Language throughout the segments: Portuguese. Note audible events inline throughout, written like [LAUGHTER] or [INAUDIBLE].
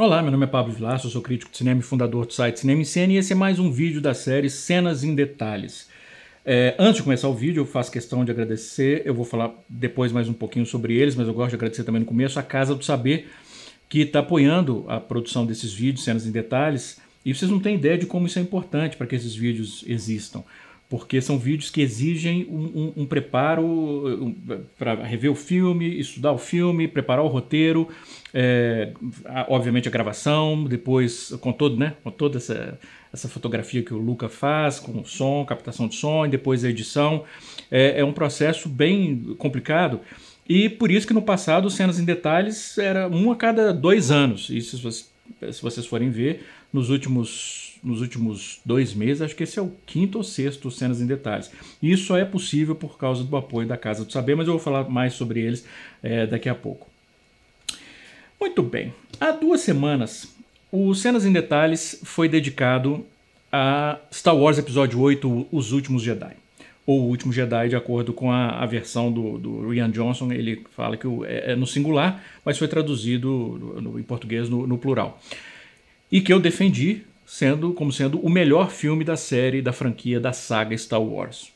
Olá, meu nome é Pablo Vilaça, eu sou crítico de cinema e fundador do site Cinema em Cena e esse é mais um vídeo da série Cenas em Detalhes. É, antes de começar o vídeo, eu faço questão de agradecer, eu vou falar depois mais um pouquinho sobre eles, mas eu gosto de agradecer também no começo a Casa do Saber, que está apoiando a produção desses vídeos, Cenas em Detalhes, e vocês não têm ideia de como isso é importante para que esses vídeos existam porque são vídeos que exigem um, um, um preparo eh, um, para rever o filme, estudar o filme, preparar o roteiro, é, a, obviamente a gravação, depois com todo, né, com toda essa, essa fotografia que o Luca faz, com o som, captação de som, e depois a edição, é, é um processo bem complicado. E por isso que no passado cenas em detalhes era uma a cada dois anos. E se vocês, se vocês forem ver, nos últimos nos últimos dois meses, acho que esse é o quinto ou sexto Cenas em Detalhes. Isso só é possível por causa do apoio da Casa do Saber, mas eu vou falar mais sobre eles é, daqui a pouco. Muito bem. Há duas semanas, o Cenas em Detalhes foi dedicado a Star Wars Episódio 8, Os Últimos Jedi. Ou O Último Jedi, de acordo com a, a versão do, do Rian Johnson, ele fala que o, é, é, no singular, mas foi traduzido no, no, em português no, no plural. E que eu defendi sendo como sendo o melhor filme da série, da franquia, da saga Star Wars.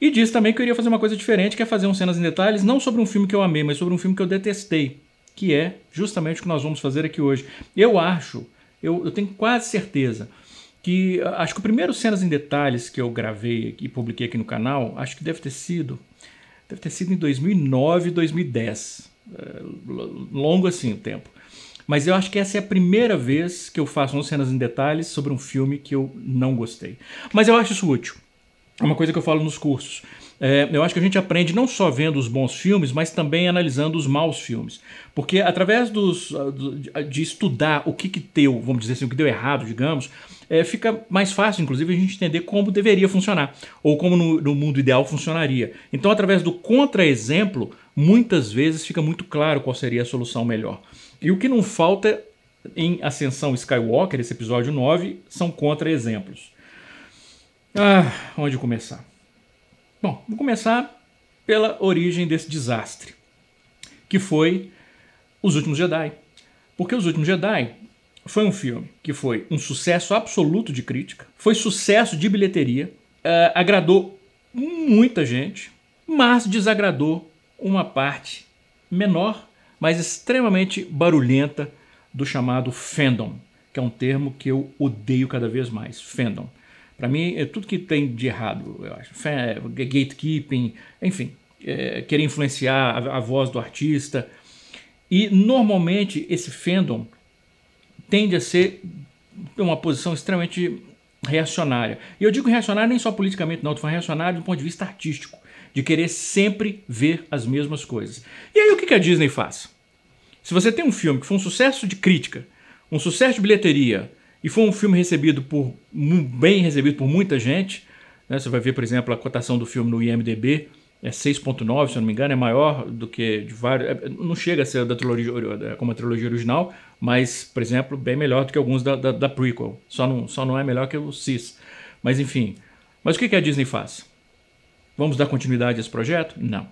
E disse também que eu iria fazer uma coisa diferente, que é fazer um cenas em detalhes, não sobre um filme que eu amei, mas sobre um filme que eu detestei, que é justamente o que nós vamos fazer aqui hoje. Eu acho, eu, eu tenho quase certeza, que ah, acho que o primeiro cenas em detalhes que eu gravei e publiquei aqui no canal, acho que deve ter sido, deve ter sido em 2009, 2010, é, longo assim o tempo. Mas eu acho que essa é a primeira vez que eu faço umas cenas em detalhes sobre um filme que eu não gostei. Mas eu acho isso útil. É uma coisa que eu falo nos cursos. É, eu acho que a gente aprende não só vendo os bons filmes, mas também analisando os maus filmes. Porque através dos, ah, ah, de estudar o que, que deu, vamos dizer assim, o que deu errado, digamos, é, fica mais fácil, inclusive, a gente entender como deveria funcionar, ou como no, no mundo ideal funcionaria. Então, através do contra-exemplo, muitas vezes fica muito claro qual seria a solução melhor. E o que não falta em Ascensão Skywalker, esse episódio 9, são contra-exemplos. Ah, onde começar? Bom, vou começar pela origem desse desastre, que foi Os Últimos Jedi. Porque Os Últimos Jedi foi um filme que foi um sucesso absoluto de crítica, foi sucesso de bilheteria, uh, agradou muita gente, mas desagradou uma parte menor mas extremamente barulhenta do chamado fandom, que é um termo que eu odeio cada vez mais, fandom. Para mim é tudo que tem de errado, eu acho. É, gatekeeping, enfim, é, querer influenciar a, a voz do artista. E normalmente esse fandom tende a ser uma posição extremamente reacionária. E eu digo reacionária nem só politicamente, não, eu tô falando reacionária do ponto de vista artístico de querer sempre ver as mesmas coisas. E aí o que a Disney faz? Se você tem um filme que foi um sucesso de crítica, um sucesso de bilheteria e foi um filme recebido por bem recebido por muita gente, né? você vai ver, por exemplo, a cotação do filme no IMDb é 6.9, se eu não me engano, é maior do que de vários, é, não chega a ser da trilogia é, como a trilogia original, mas, por exemplo, bem melhor do que alguns da, da, da prequel. Só não, só não é melhor que o Cis. Mas enfim. Mas o que a Disney faz? Vamos dar continuidade a esse projeto? Não.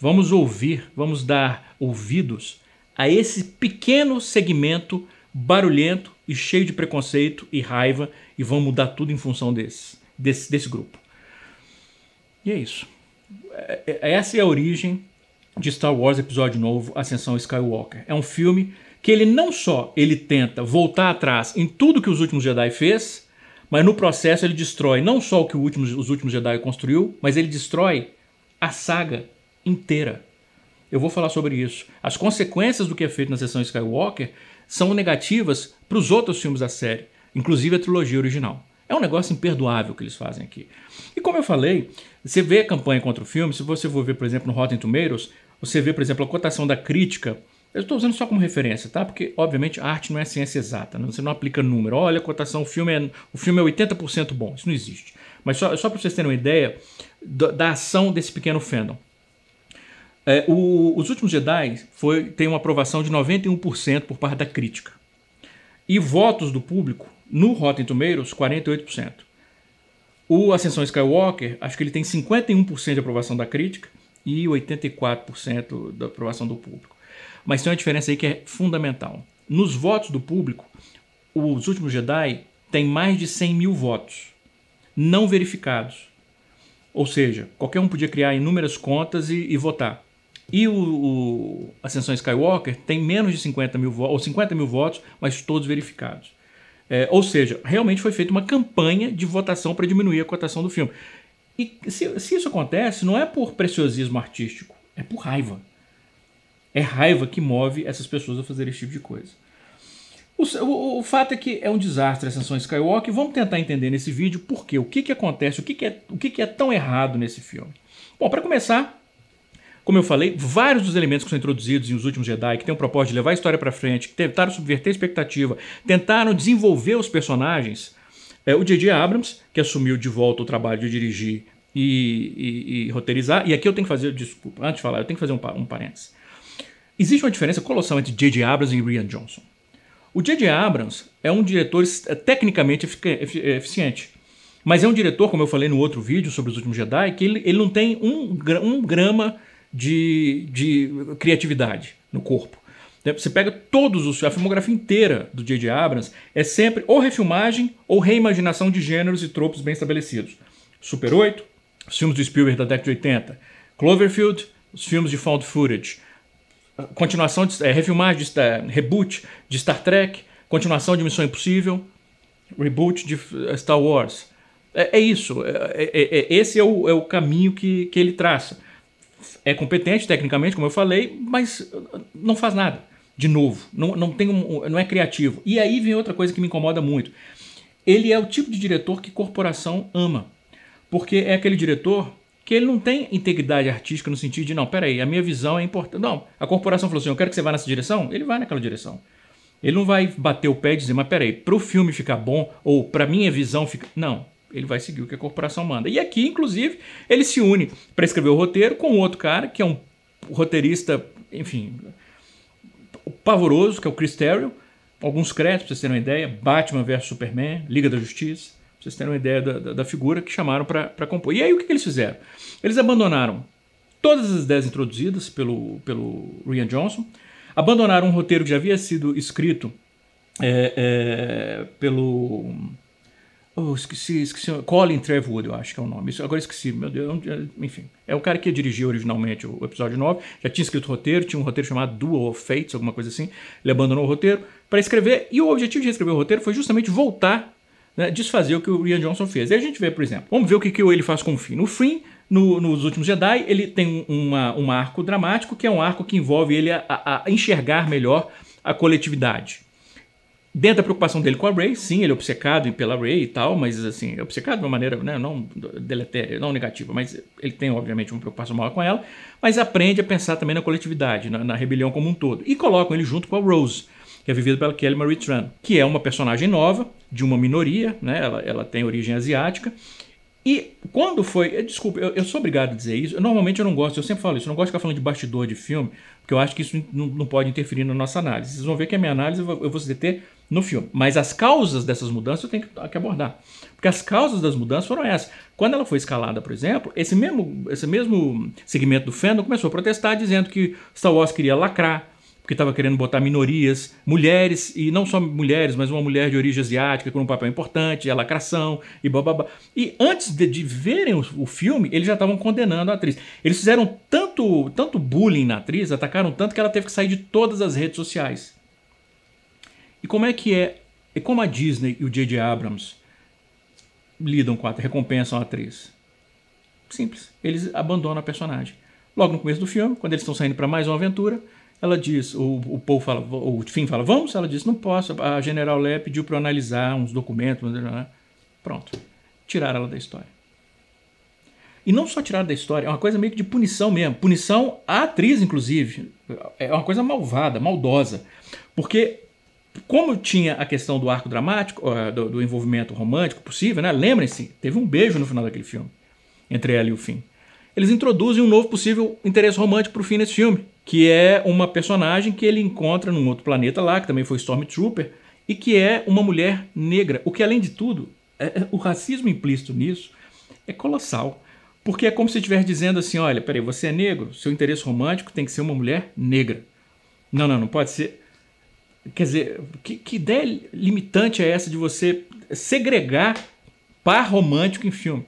Vamos ouvir, vamos dar ouvidos a esse pequeno segmento barulhento e cheio de preconceito e raiva e vamos mudar tudo em função desse, desse, desse grupo. E é isso. É, é, essa é a origem de Star Wars Episódio Novo, Ascensão Skywalker. É um filme que ele não só ele tenta voltar atrás em tudo que os últimos Jedi fez, mas no processo ele destrói não só o que último, os últimos Jedi construiu, mas ele destrói a saga inteira. Eu vou falar sobre isso. As consequências do que é feito na sessão Skywalker são negativas para os outros filmes da série, inclusive a trilogia original. É um negócio imperdoável que eles fazem aqui. E como eu falei, você vê a campanha contra o filme, se você for ver, por exemplo, no Rotten Tomatoes, você vê, por exemplo, a cotação da crítica eu estou usando só como referência, tá? Porque, obviamente, a arte não é ciência exata. Né? Você não aplica número. Olha, a cotação, o filme é, o filme é 80% bom. Isso não existe. Mas só, só para vocês terem uma ideia da, da ação desse pequeno fandom. É, o, os Últimos Jedi foi, tem uma aprovação de 91% por parte da crítica. E votos do público, no Rotten Tomatoes, 48%. O Ascensão Skywalker, acho que ele tem 51% de aprovação da crítica e 84% da aprovação do público. Mas tem uma diferença aí que é fundamental. Nos votos do público, os últimos Jedi têm mais de 100 mil votos não verificados. Ou seja, qualquer um podia criar inúmeras contas e, e votar. E o, o, Ascensão Skywalker tem menos de 50 mil votos, ou 50 mil votos, mas todos verificados. É, ou seja, realmente foi feita uma campanha de votação para diminuir a cotação do filme. E se, se, isso acontece, não é por preciosismo artístico, é por raiva. É raiva que move essas pessoas a fazer esse tipo de coisa. O, o, o, fato é que é um desastre a Ascensão Skywalker. Vamos tentar entender nesse vídeo por quê, o que, que acontece, o, que, que, é, o que, que é tão errado nesse filme. Bom, para começar, como eu falei, vários dos elementos que são introduzidos em Os Últimos Jedi, que tem o propósito de levar a história para frente, que tentaram subverter a expectativa, tentaram desenvolver os personagens. É, o J.J. Abrams, que assumiu de volta o trabalho de dirigir e, e, e, roteirizar, e aqui eu tenho que fazer, desculpa, antes de falar, eu tenho que fazer um, um parênteses. Existe uma diferença colossal entre J.J. Abrams e Rian Johnson. O J.J. Abrams é um diretor é, tecnicamente é, eficiente. Mas é um diretor, como eu falei no outro vídeo sobre os últimos Jedi, que ele, ele não tem um, um grama de, de criatividade no corpo. Né, você pega todos os a filmografia inteira do J.J. Abrams é sempre ou refilmagem ou reimaginação de gêneros e tropos bem estabelecidos. Super 8, os filmes do Spielberg da década de 80, Cloverfield, os filmes de found footage, continuação de é, refilmagem de, é, reboot de Star Trek, continuação de Missão Impossível, reboot de eh, Star Wars. É, é isso. É, é, é, esse é o, é o caminho que, que ele traça. É competente tecnicamente, como eu falei, mas eh, não faz nada de novo. Não, não, tem um, não é criativo. E aí vem outra coisa que me incomoda muito. Ele é o tipo de diretor que corporação ama. Porque é aquele diretor que ele não tem integridade artística no sentido de, não, peraí, a minha visão é importante. Não, a corporação falou assim, eu quero que você vá nessa direção, ele vai naquela direção. Ele não vai bater o pé e dizer, mas peraí, para o filme ficar bom ou para minha visão ficar... Não, ele vai seguir o que a corporação manda. E aqui, inclusive, ele se une para escrever o roteiro com outro cara, que é um roteirista, enfim, pavoroso, que é o Chris Terrell. Alguns créditos, para vocês terem uma ideia, Batman vs Superman, Liga da Justiça vocês terem uma ideia da, da, da figura que chamaram para compor. E aí o que, que, eles fizeram? Eles abandonaram todas as ideias introduzidas pelo, pelo Rian Johnson, abandonaram um roteiro que já havia sido escrito é, é, pelo. Oh, esqueci, esqueci, Colin Trevorwood, eu acho que é o nome. Isso, agora esqueci, meu Deus. Enfim, é o cara que dirigiu originalmente o episódio 9. Já tinha escrito o roteiro, tinha um roteiro chamado Duel of Fates, alguma coisa assim. Ele abandonou o roteiro para escrever. E o objetivo de escrever o roteiro foi justamente voltar né, desfazer o que o Rian Johnson fez. E a gente vê, por exemplo, vamos ver o que, que ele faz com o Finn. O Finn no, nos últimos Jedi, ele tem uma, um arco dramático, que é um arco que envolve ele a, a, enxergar melhor a coletividade. Dentro da preocupação dele com a Rey, sim, ele é obcecado pela Rey e tal, mas assim, é obcecado de uma maneira né, não, deletéria, não negativa, mas ele tem, obviamente, uma preocupação maior com ela, mas aprende a pensar também na coletividade, na, na rebelião como um todo. E colocam ele junto com a Rose que é vivido pela Kelly Marie Tran, que é uma personagem nova, de uma minoria, né? ela, ela tem origem asiática, e quando foi. Eh, desculpa, eu, eu, sou obrigado a dizer isso. Normalmente eu não gosto, eu sempre falo isso, eu não gosto de ficar falando de bastidor de filme, porque eu acho que isso não, não pode interferir na nossa análise. Vocês vão ver que a minha análise eu vou, eu vou se deter no filme. Mas as causas dessas mudanças eu tenho que, que, abordar. Porque as causas das mudanças foram essas. Quando ela foi escalada, por exemplo, esse mesmo, esse mesmo segmento do fandom começou a protestar dizendo que Star Wars queria lacrar, que estava querendo botar minorias, mulheres, e não só mulheres, mas uma mulher de origem asiática com um papel importante, a lacração e blá. E antes de, de verem o, o, filme, eles já estavam condenando a atriz. Eles fizeram tanto, tanto bullying na atriz, atacaram tanto que ela teve que sair de todas as redes sociais. E como é que é, e como a Disney e o J.J. Abrams lidam com a recompensam a atriz? Simples, eles abandonam a personagem. Logo no começo do filme, quando eles estão saindo para mais uma aventura, ela diz, o, o Paul fala, o fim fala, vamos? Ela diz, não posso. A General Lé pediu para analisar uns documentos. Né, pronto. Tiraram ela da história. E não só tirar da história, é uma coisa meio que de punição mesmo. Punição à atriz, inclusive. É uma coisa malvada, maldosa. Porque, como tinha a questão do arco dramático, eh, do, do envolvimento romântico possível, né? Lembrem-se, teve um beijo no final daquele filme, entre ela e o fim Eles introduzem um novo possível interesse romântico para o fim nesse filme que é uma personagem que ele encontra num outro planeta lá, que também foi Stormtrooper, e que é uma mulher negra. O que, além de tudo, é, é, o racismo implícito nisso é colossal. Porque é como se estivesse dizendo assim: olha, peraí, você é negro, seu interesse romântico tem que ser uma mulher negra. Não, não, não pode ser. Quer dizer, que, que ideia limitante é essa de você segregar par romântico em filme?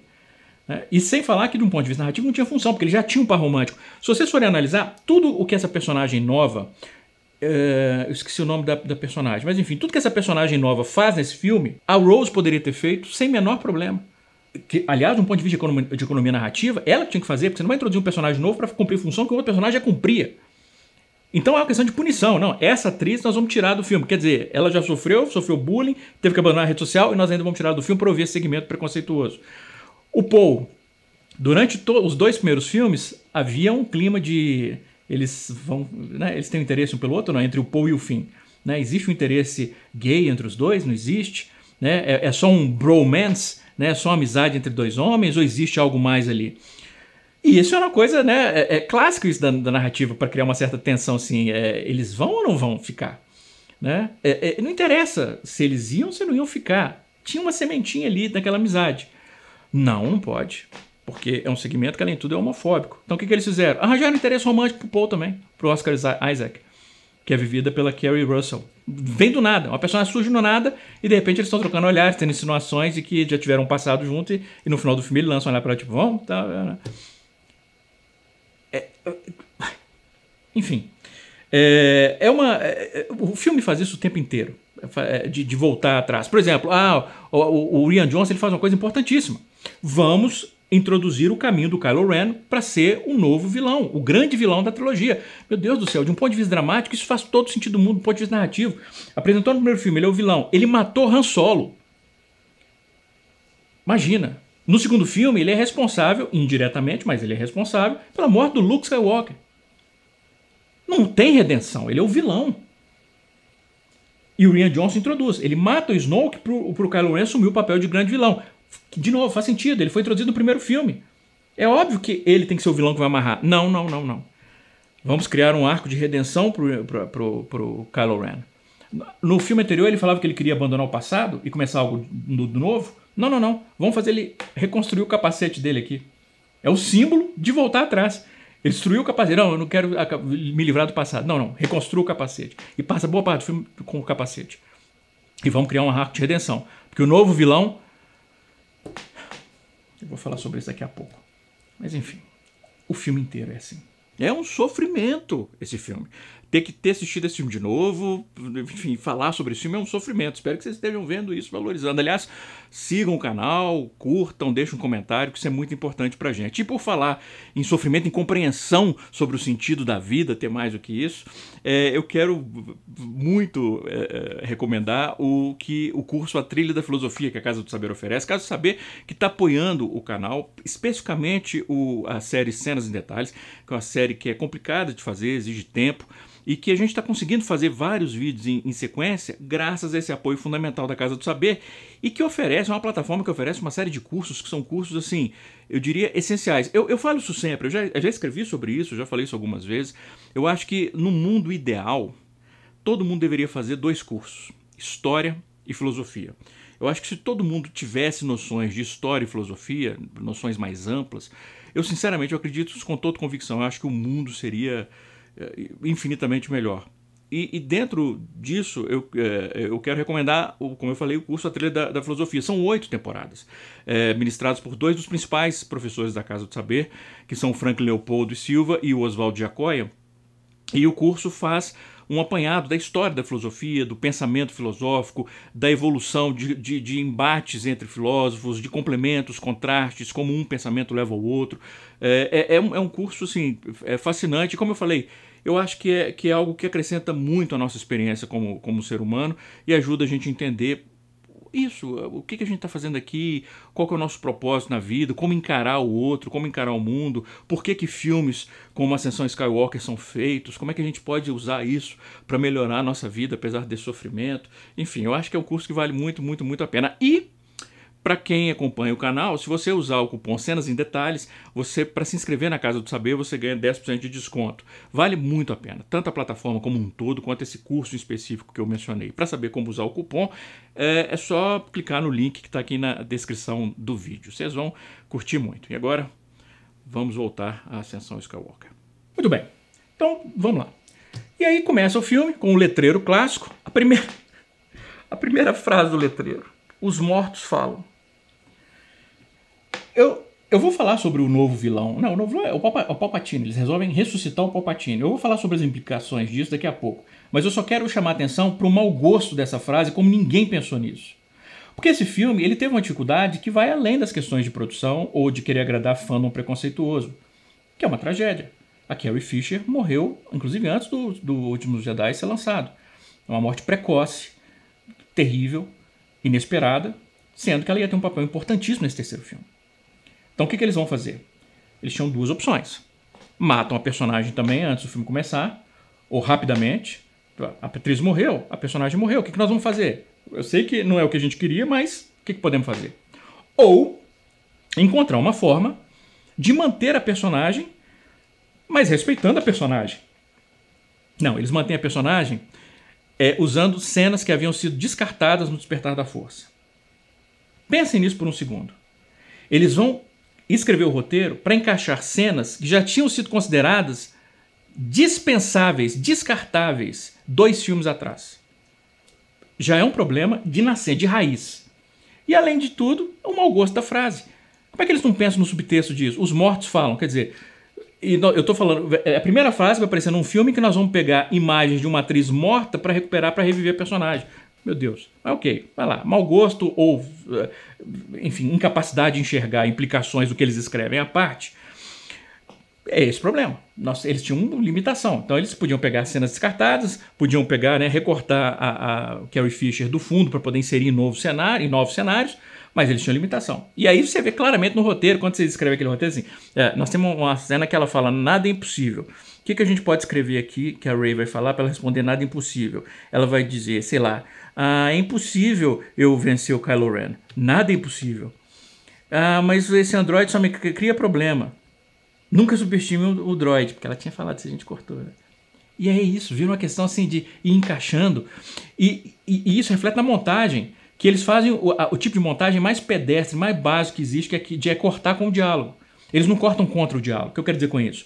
É, e sem falar que, de um ponto de vista narrativo, não tinha função, porque ele já tinha um par romântico. Se vocês forem analisar tudo o que essa personagem nova. É, eu esqueci o nome da, da, personagem, mas enfim, tudo que essa personagem nova faz nesse filme, a Rose poderia ter feito sem menor problema. Que, aliás, de um ponto de vista de economia, de economia narrativa, ela tinha que fazer, porque você não vai introduzir um personagem novo para cumprir função que o outro personagem já cumpria. Então é uma questão de punição, não. Essa atriz nós vamos tirar do filme. Quer dizer, ela já sofreu, sofreu bullying, teve que abandonar a rede social e nós ainda vamos tirar do filme para ouvir esse segmento preconceituoso. O Paul, durante os dois primeiros filmes, havia um clima de eles vão, né, eles têm um interesse um pelo outro, não, né, entre o Paul e o Finn, né? Existe um interesse gay entre os dois? Não existe, né? É, é só um bromance, né? É só uma amizade entre dois homens ou existe algo mais ali? E isso é uma coisa, né? É, é clássico isso da, da narrativa para criar uma certa tensão, assim, é, eles vão ou não vão ficar, né? É, é, não interessa se eles iam ou se não iam ficar. Tinha uma sementinha ali daquela amizade. Não, não pode. Porque é um segmento que, além de tudo, é homofóbico. Então o que, que eles fizeram? Arranjaram interesse romântico pro Paul também, pro Oscar Isaac, que é vivida pela Kerry Russell. Vem do nada, uma pessoa surge do nada e de repente eles estão trocando olhares, tendo insinuações e que já tiveram um passado junto e, e, no final do filme ele lança olhar pra ela, tipo, vamos, tá. Né, né. É, é, enfim. É, é uma. É, é, o filme faz isso o tempo inteiro. É, é, de, de, voltar atrás. Por exemplo, ah, o, o Ian Johnson ele faz uma coisa importantíssima vamos introduzir o caminho do Kylo Ren para ser o novo vilão, o grande vilão da trilogia. Meu Deus do céu, de um ponto de vista dramático, isso faz todo sentido do mundo, do ponto de vista narrativo. Apresentou no primeiro filme, ele é o vilão. Ele matou Han Solo. Imagina. No segundo filme, ele é responsável, indiretamente, mas ele é responsável, pela morte do Luke Skywalker. Não tem redenção, ele é o vilão. E o Rian Johnson introduz. Ele mata o Snoke para o Kylo Ren assumir o papel de grande vilão. De novo, faz sentido, ele foi introduzido no primeiro filme. É óbvio que ele tem que ser o vilão que vai amarrar. Não, não, não, não. Vamos criar um arco de redenção pro, pro, pro, pro Kylo Ren. No filme anterior ele falava que ele queria abandonar o passado e começar algo do, do novo. Não, não, não. Vamos fazer ele reconstruir o capacete dele aqui. É o símbolo de voltar atrás. Ele destruiu o capacete. Não, eu não quero me livrar do passado. Não, não. Reconstrua o capacete. E passa boa parte do filme com o capacete. E vamos criar um arco de redenção. Porque o novo vilão eu vou falar sobre isso daqui a pouco. Mas enfim, o filme inteiro é assim. É um sofrimento esse filme. Ter que ter assistido esse filme de novo, enfim, falar sobre esse filme é um sofrimento. Espero que vocês estejam vendo isso, valorizando. Aliás, Sigam o canal, curtam, deixem um comentário, que isso é muito importante pra gente. E por falar em sofrimento, em compreensão sobre o sentido da vida, ter mais do que isso, é, eu quero muito é, é recomendar o que o curso A Trilha da Filosofia, que a Casa do Saber oferece. Casa do Saber, que está apoiando o canal, especificamente o, a série Cenas em Detalhes, que é uma série que é complicada de fazer, exige tempo e que a gente está conseguindo fazer vários vídeos em, em, sequência graças a esse apoio fundamental da Casa do Saber e que oferece oferece, é uma plataforma que oferece uma série de cursos que são cursos, assim, eu diria, essenciais. Eu, eu falo isso sempre, eu já, eu já escrevi sobre isso, já falei isso algumas vezes. Eu acho que no mundo ideal, todo mundo deveria fazer dois cursos: história e filosofia. Eu acho que se todo mundo tivesse noções de história e filosofia, noções mais amplas, eu sinceramente eu acredito com toda convicção, eu acho que o mundo seria eh, infinitamente melhor. E, e dentro disso, eu, é, eu quero recomendar, o, como eu falei, o curso A Trilha da, da Filosofia. São oito temporadas, é, ministradas por dois dos principais professores da Casa do Saber, que são o Frank Leopoldo e Silva e o Oswaldo jacóia E o curso faz um apanhado da história da filosofia, do pensamento filosófico, da evolução de, de, de, embates entre filósofos, de complementos, contrastes, como um pensamento leva ao outro. É, é, é um é curso assim, é fascinante. Como eu falei, eu acho que é, que é algo que acrescenta muito à nossa experiência como, como ser humano e ajuda a gente a entender isso, o que, que a gente está fazendo aqui, qual é o nosso propósito na vida, como encarar o outro, como encarar o mundo, por que, que filmes como Ascensão Skywalker são feitos, como é que a gente pode usar isso para melhorar a nossa vida apesar desse sofrimento. Enfim, eu acho que é um curso que vale muito, muito, muito a pena. E para quem acompanha o canal, se você usar o cupom Cenas em Detalhes, você para se inscrever na Casa do Saber, você ganha 10% de desconto. Vale muito a pena, tanto a plataforma como um todo, quanto esse curso específico que eu mencionei. Para saber como usar o cupom, é, é só clicar no link que está aqui na descrição do vídeo. Vocês vão curtir muito. E agora, vamos voltar à Ascensão Skywalker. Muito bem, então vamos lá. E aí começa o filme com o letreiro clássico. A primeira, a primeira frase do letreiro. Os mortos falam. Eu, eu vou falar sobre o novo vilão. Não, o novo vilão é o, o Palpatine. Eles resolvem ressuscitar o Palpatine. Eu vou falar sobre as implicações disso daqui a pouco. Mas eu só quero chamar atenção para o mau gosto dessa frase, como ninguém pensou nisso. Porque esse filme ele teve uma dificuldade que vai além das questões de produção ou de querer agradar fandom preconceituoso, que é uma tragédia. A Carrie Fisher morreu, inclusive antes do, do Último Jedi ser lançado. É uma morte precoce, terrível, inesperada, sendo que ela ia ter um papel importantíssimo nesse terceiro filme. Então o que, que eles vão fazer? Eles tinham duas opções. Matam a personagem também antes do filme começar, ou rapidamente. A atriz morreu, a personagem morreu. O que, que nós vamos fazer? Eu sei que não é o que a gente queria, mas o que, que podemos fazer? Ou encontrar uma forma de manter a personagem, mas respeitando a personagem. Não, eles mantêm a personagem é, usando cenas que haviam sido descartadas no Despertar da Força. Pensem nisso por um segundo. Eles vão escrever o roteiro para encaixar cenas que já tinham sido consideradas dispensáveis, descartáveis, dois filmes atrás. Já é um problema de nascer de raiz. E além de tudo, é o um mau gosto da frase. Como é que eles não pensam no subtexto disso? Os mortos falam, quer dizer, eu estou falando, é, a primeira frase vai aparecer num filme que nós vamos pegar imagens de uma atriz morta para recuperar, para reviver a personagem. Meu Deus. Mas ah, ok, vai lá. Mau gosto ou, eh, enfim, incapacidade de enxergar implicações do que eles escrevem à parte. É esse o problema. Nossa, eles tinham limitação. Então eles podiam pegar cenas descartadas, podiam pegar, né, recortar a, a Carrie Fisher do fundo para poder inserir em novo cenário, em novos cenários, mas eles tinham limitação. E aí você vê claramente no roteiro, quando você escreve aquele roteiro, assim, é, nós temos uma cena que ela fala nada é impossível. O que, que a gente pode escrever aqui que a Ray vai falar para ela responder nada é impossível? Ela vai dizer, sei lá, ah, é impossível eu vencer o Kylo Ren. Nada é impossível. Ah, mas esse Android só me cria problema. Nunca subestime o, o droid, porque ela tinha falado se a gente cortou. Né? E é isso, vira uma questão assim de ir encaixando. E, e, e, isso reflete na montagem que eles fazem o, a, o, tipo de montagem mais pedestre, mais básico que existe, que é, que é cortar com o diálogo. Eles não cortam contra o diálogo. O que eu quero dizer com isso?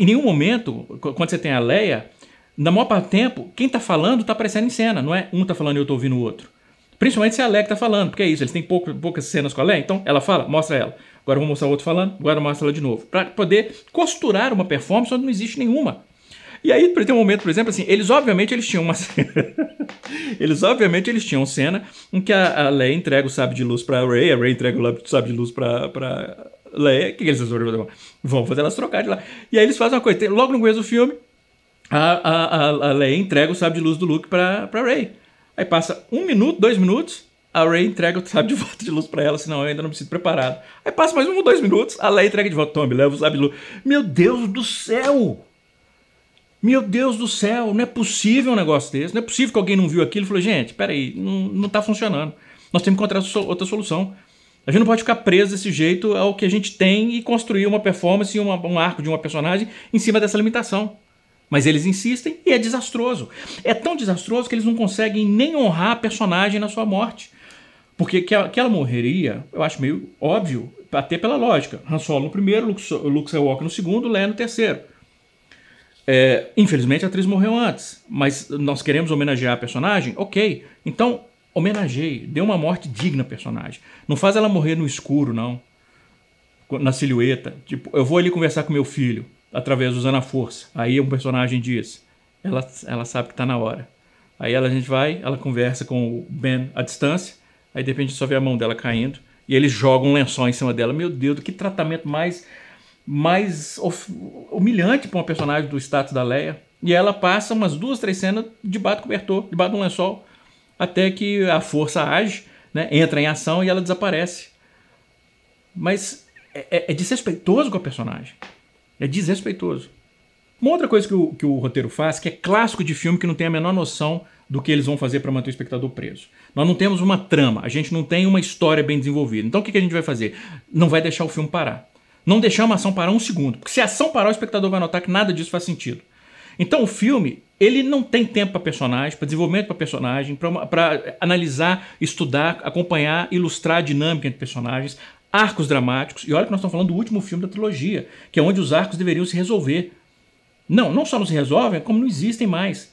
Em nenhum momento, quando você tem a Leia, na maior parte do tempo, quem está falando está aparecendo em cena, não é um está falando e eu estou ouvindo o outro. Principalmente se é a Leia está falando, porque é isso, eles têm poucas cenas com a Leia, então ela fala, mostra ela. Agora eu vou mostrar o outro falando, agora mostra ela de novo. Para poder costurar uma performance onde não existe nenhuma. E aí ter um momento, por exemplo, assim, eles obviamente eles tinham uma [LAUGHS] cena. eles obviamente eles tinham cena em que a, a Leia entrega o sábio de luz para Ray, a Ray entrega o sábio de luz para para Leia. O que, que eles resolveram Vão fazer elas trocar de lá. E aí eles fazem uma coisa, logo no começo do filme, a, a, a Leia entrega o sábio de luz do Luke para para Ray. Aí passa um minuto, dois minutos, a Ray entrega o sábio de volta de luz para ela, senão eu ainda não me sinto preparado. Aí passa mais um ou dois minutos, a Leia entrega de volta, Tommy, leva o sábio de luz. Meu Deus do céu! Meu Deus do céu, não é possível um negócio desse. Não é possível que alguém não viu aquilo e falou, gente, peraí, não, não tá funcionando. Nós temos que encontrar outra solução. A gente não pode ficar preso desse jeito ao que a gente tem e construir uma performance, uma, um arco de uma personagem em cima dessa limitação. Mas eles insistem e é desastroso. É tão desastroso que eles não conseguem nem honrar a personagem na sua morte. Porque que ela morreria, eu acho meio óbvio, até pela lógica. Han Solo no primeiro, Luke, Luke Skywalker no segundo, Leia no terceiro. É, infelizmente a atriz morreu antes, mas nós queremos homenagear a personagem? Ok, então homenageie, dê uma morte digna à personagem. Não faz ela morrer no escuro, não. Na silhueta. Tipo, eu vou ali conversar com meu filho, através usando a força. Aí um personagem diz, ela, ela sabe que está na hora. Aí ela, a gente vai, ela conversa com o Ben à distância, aí de repente só vê a mão dela caindo, e eles jogam um lençol em cima dela. Meu Deus, que tratamento mais mais humilhante para uma personagem do status da Leia. E ela passa umas duas, três cenas debaixo do cobertor, debaixo bato um lençol, até que a força age, né? entra em ação e ela desaparece. Mas é, é, é desrespeitoso com a personagem. É desrespeitoso. Uma outra coisa que o, que o roteiro faz, que é clássico de filme que não tem a menor noção do que eles vão fazer para manter o espectador preso. Nós não temos uma trama, a gente não tem uma história bem desenvolvida. Então o que, que a gente vai fazer? Não vai deixar o filme parar. Não deixar uma ação parar um segundo. Porque se a ação parar, o espectador vai notar que nada disso faz sentido. Então o filme, ele não tem tempo para personagem, para desenvolvimento para personagem, para analisar, estudar, acompanhar, ilustrar a dinâmica entre personagens, arcos dramáticos. E olha que nós estamos falando do último filme da trilogia, que é onde os arcos deveriam se resolver. Não, não só não se resolvem, como não existem mais.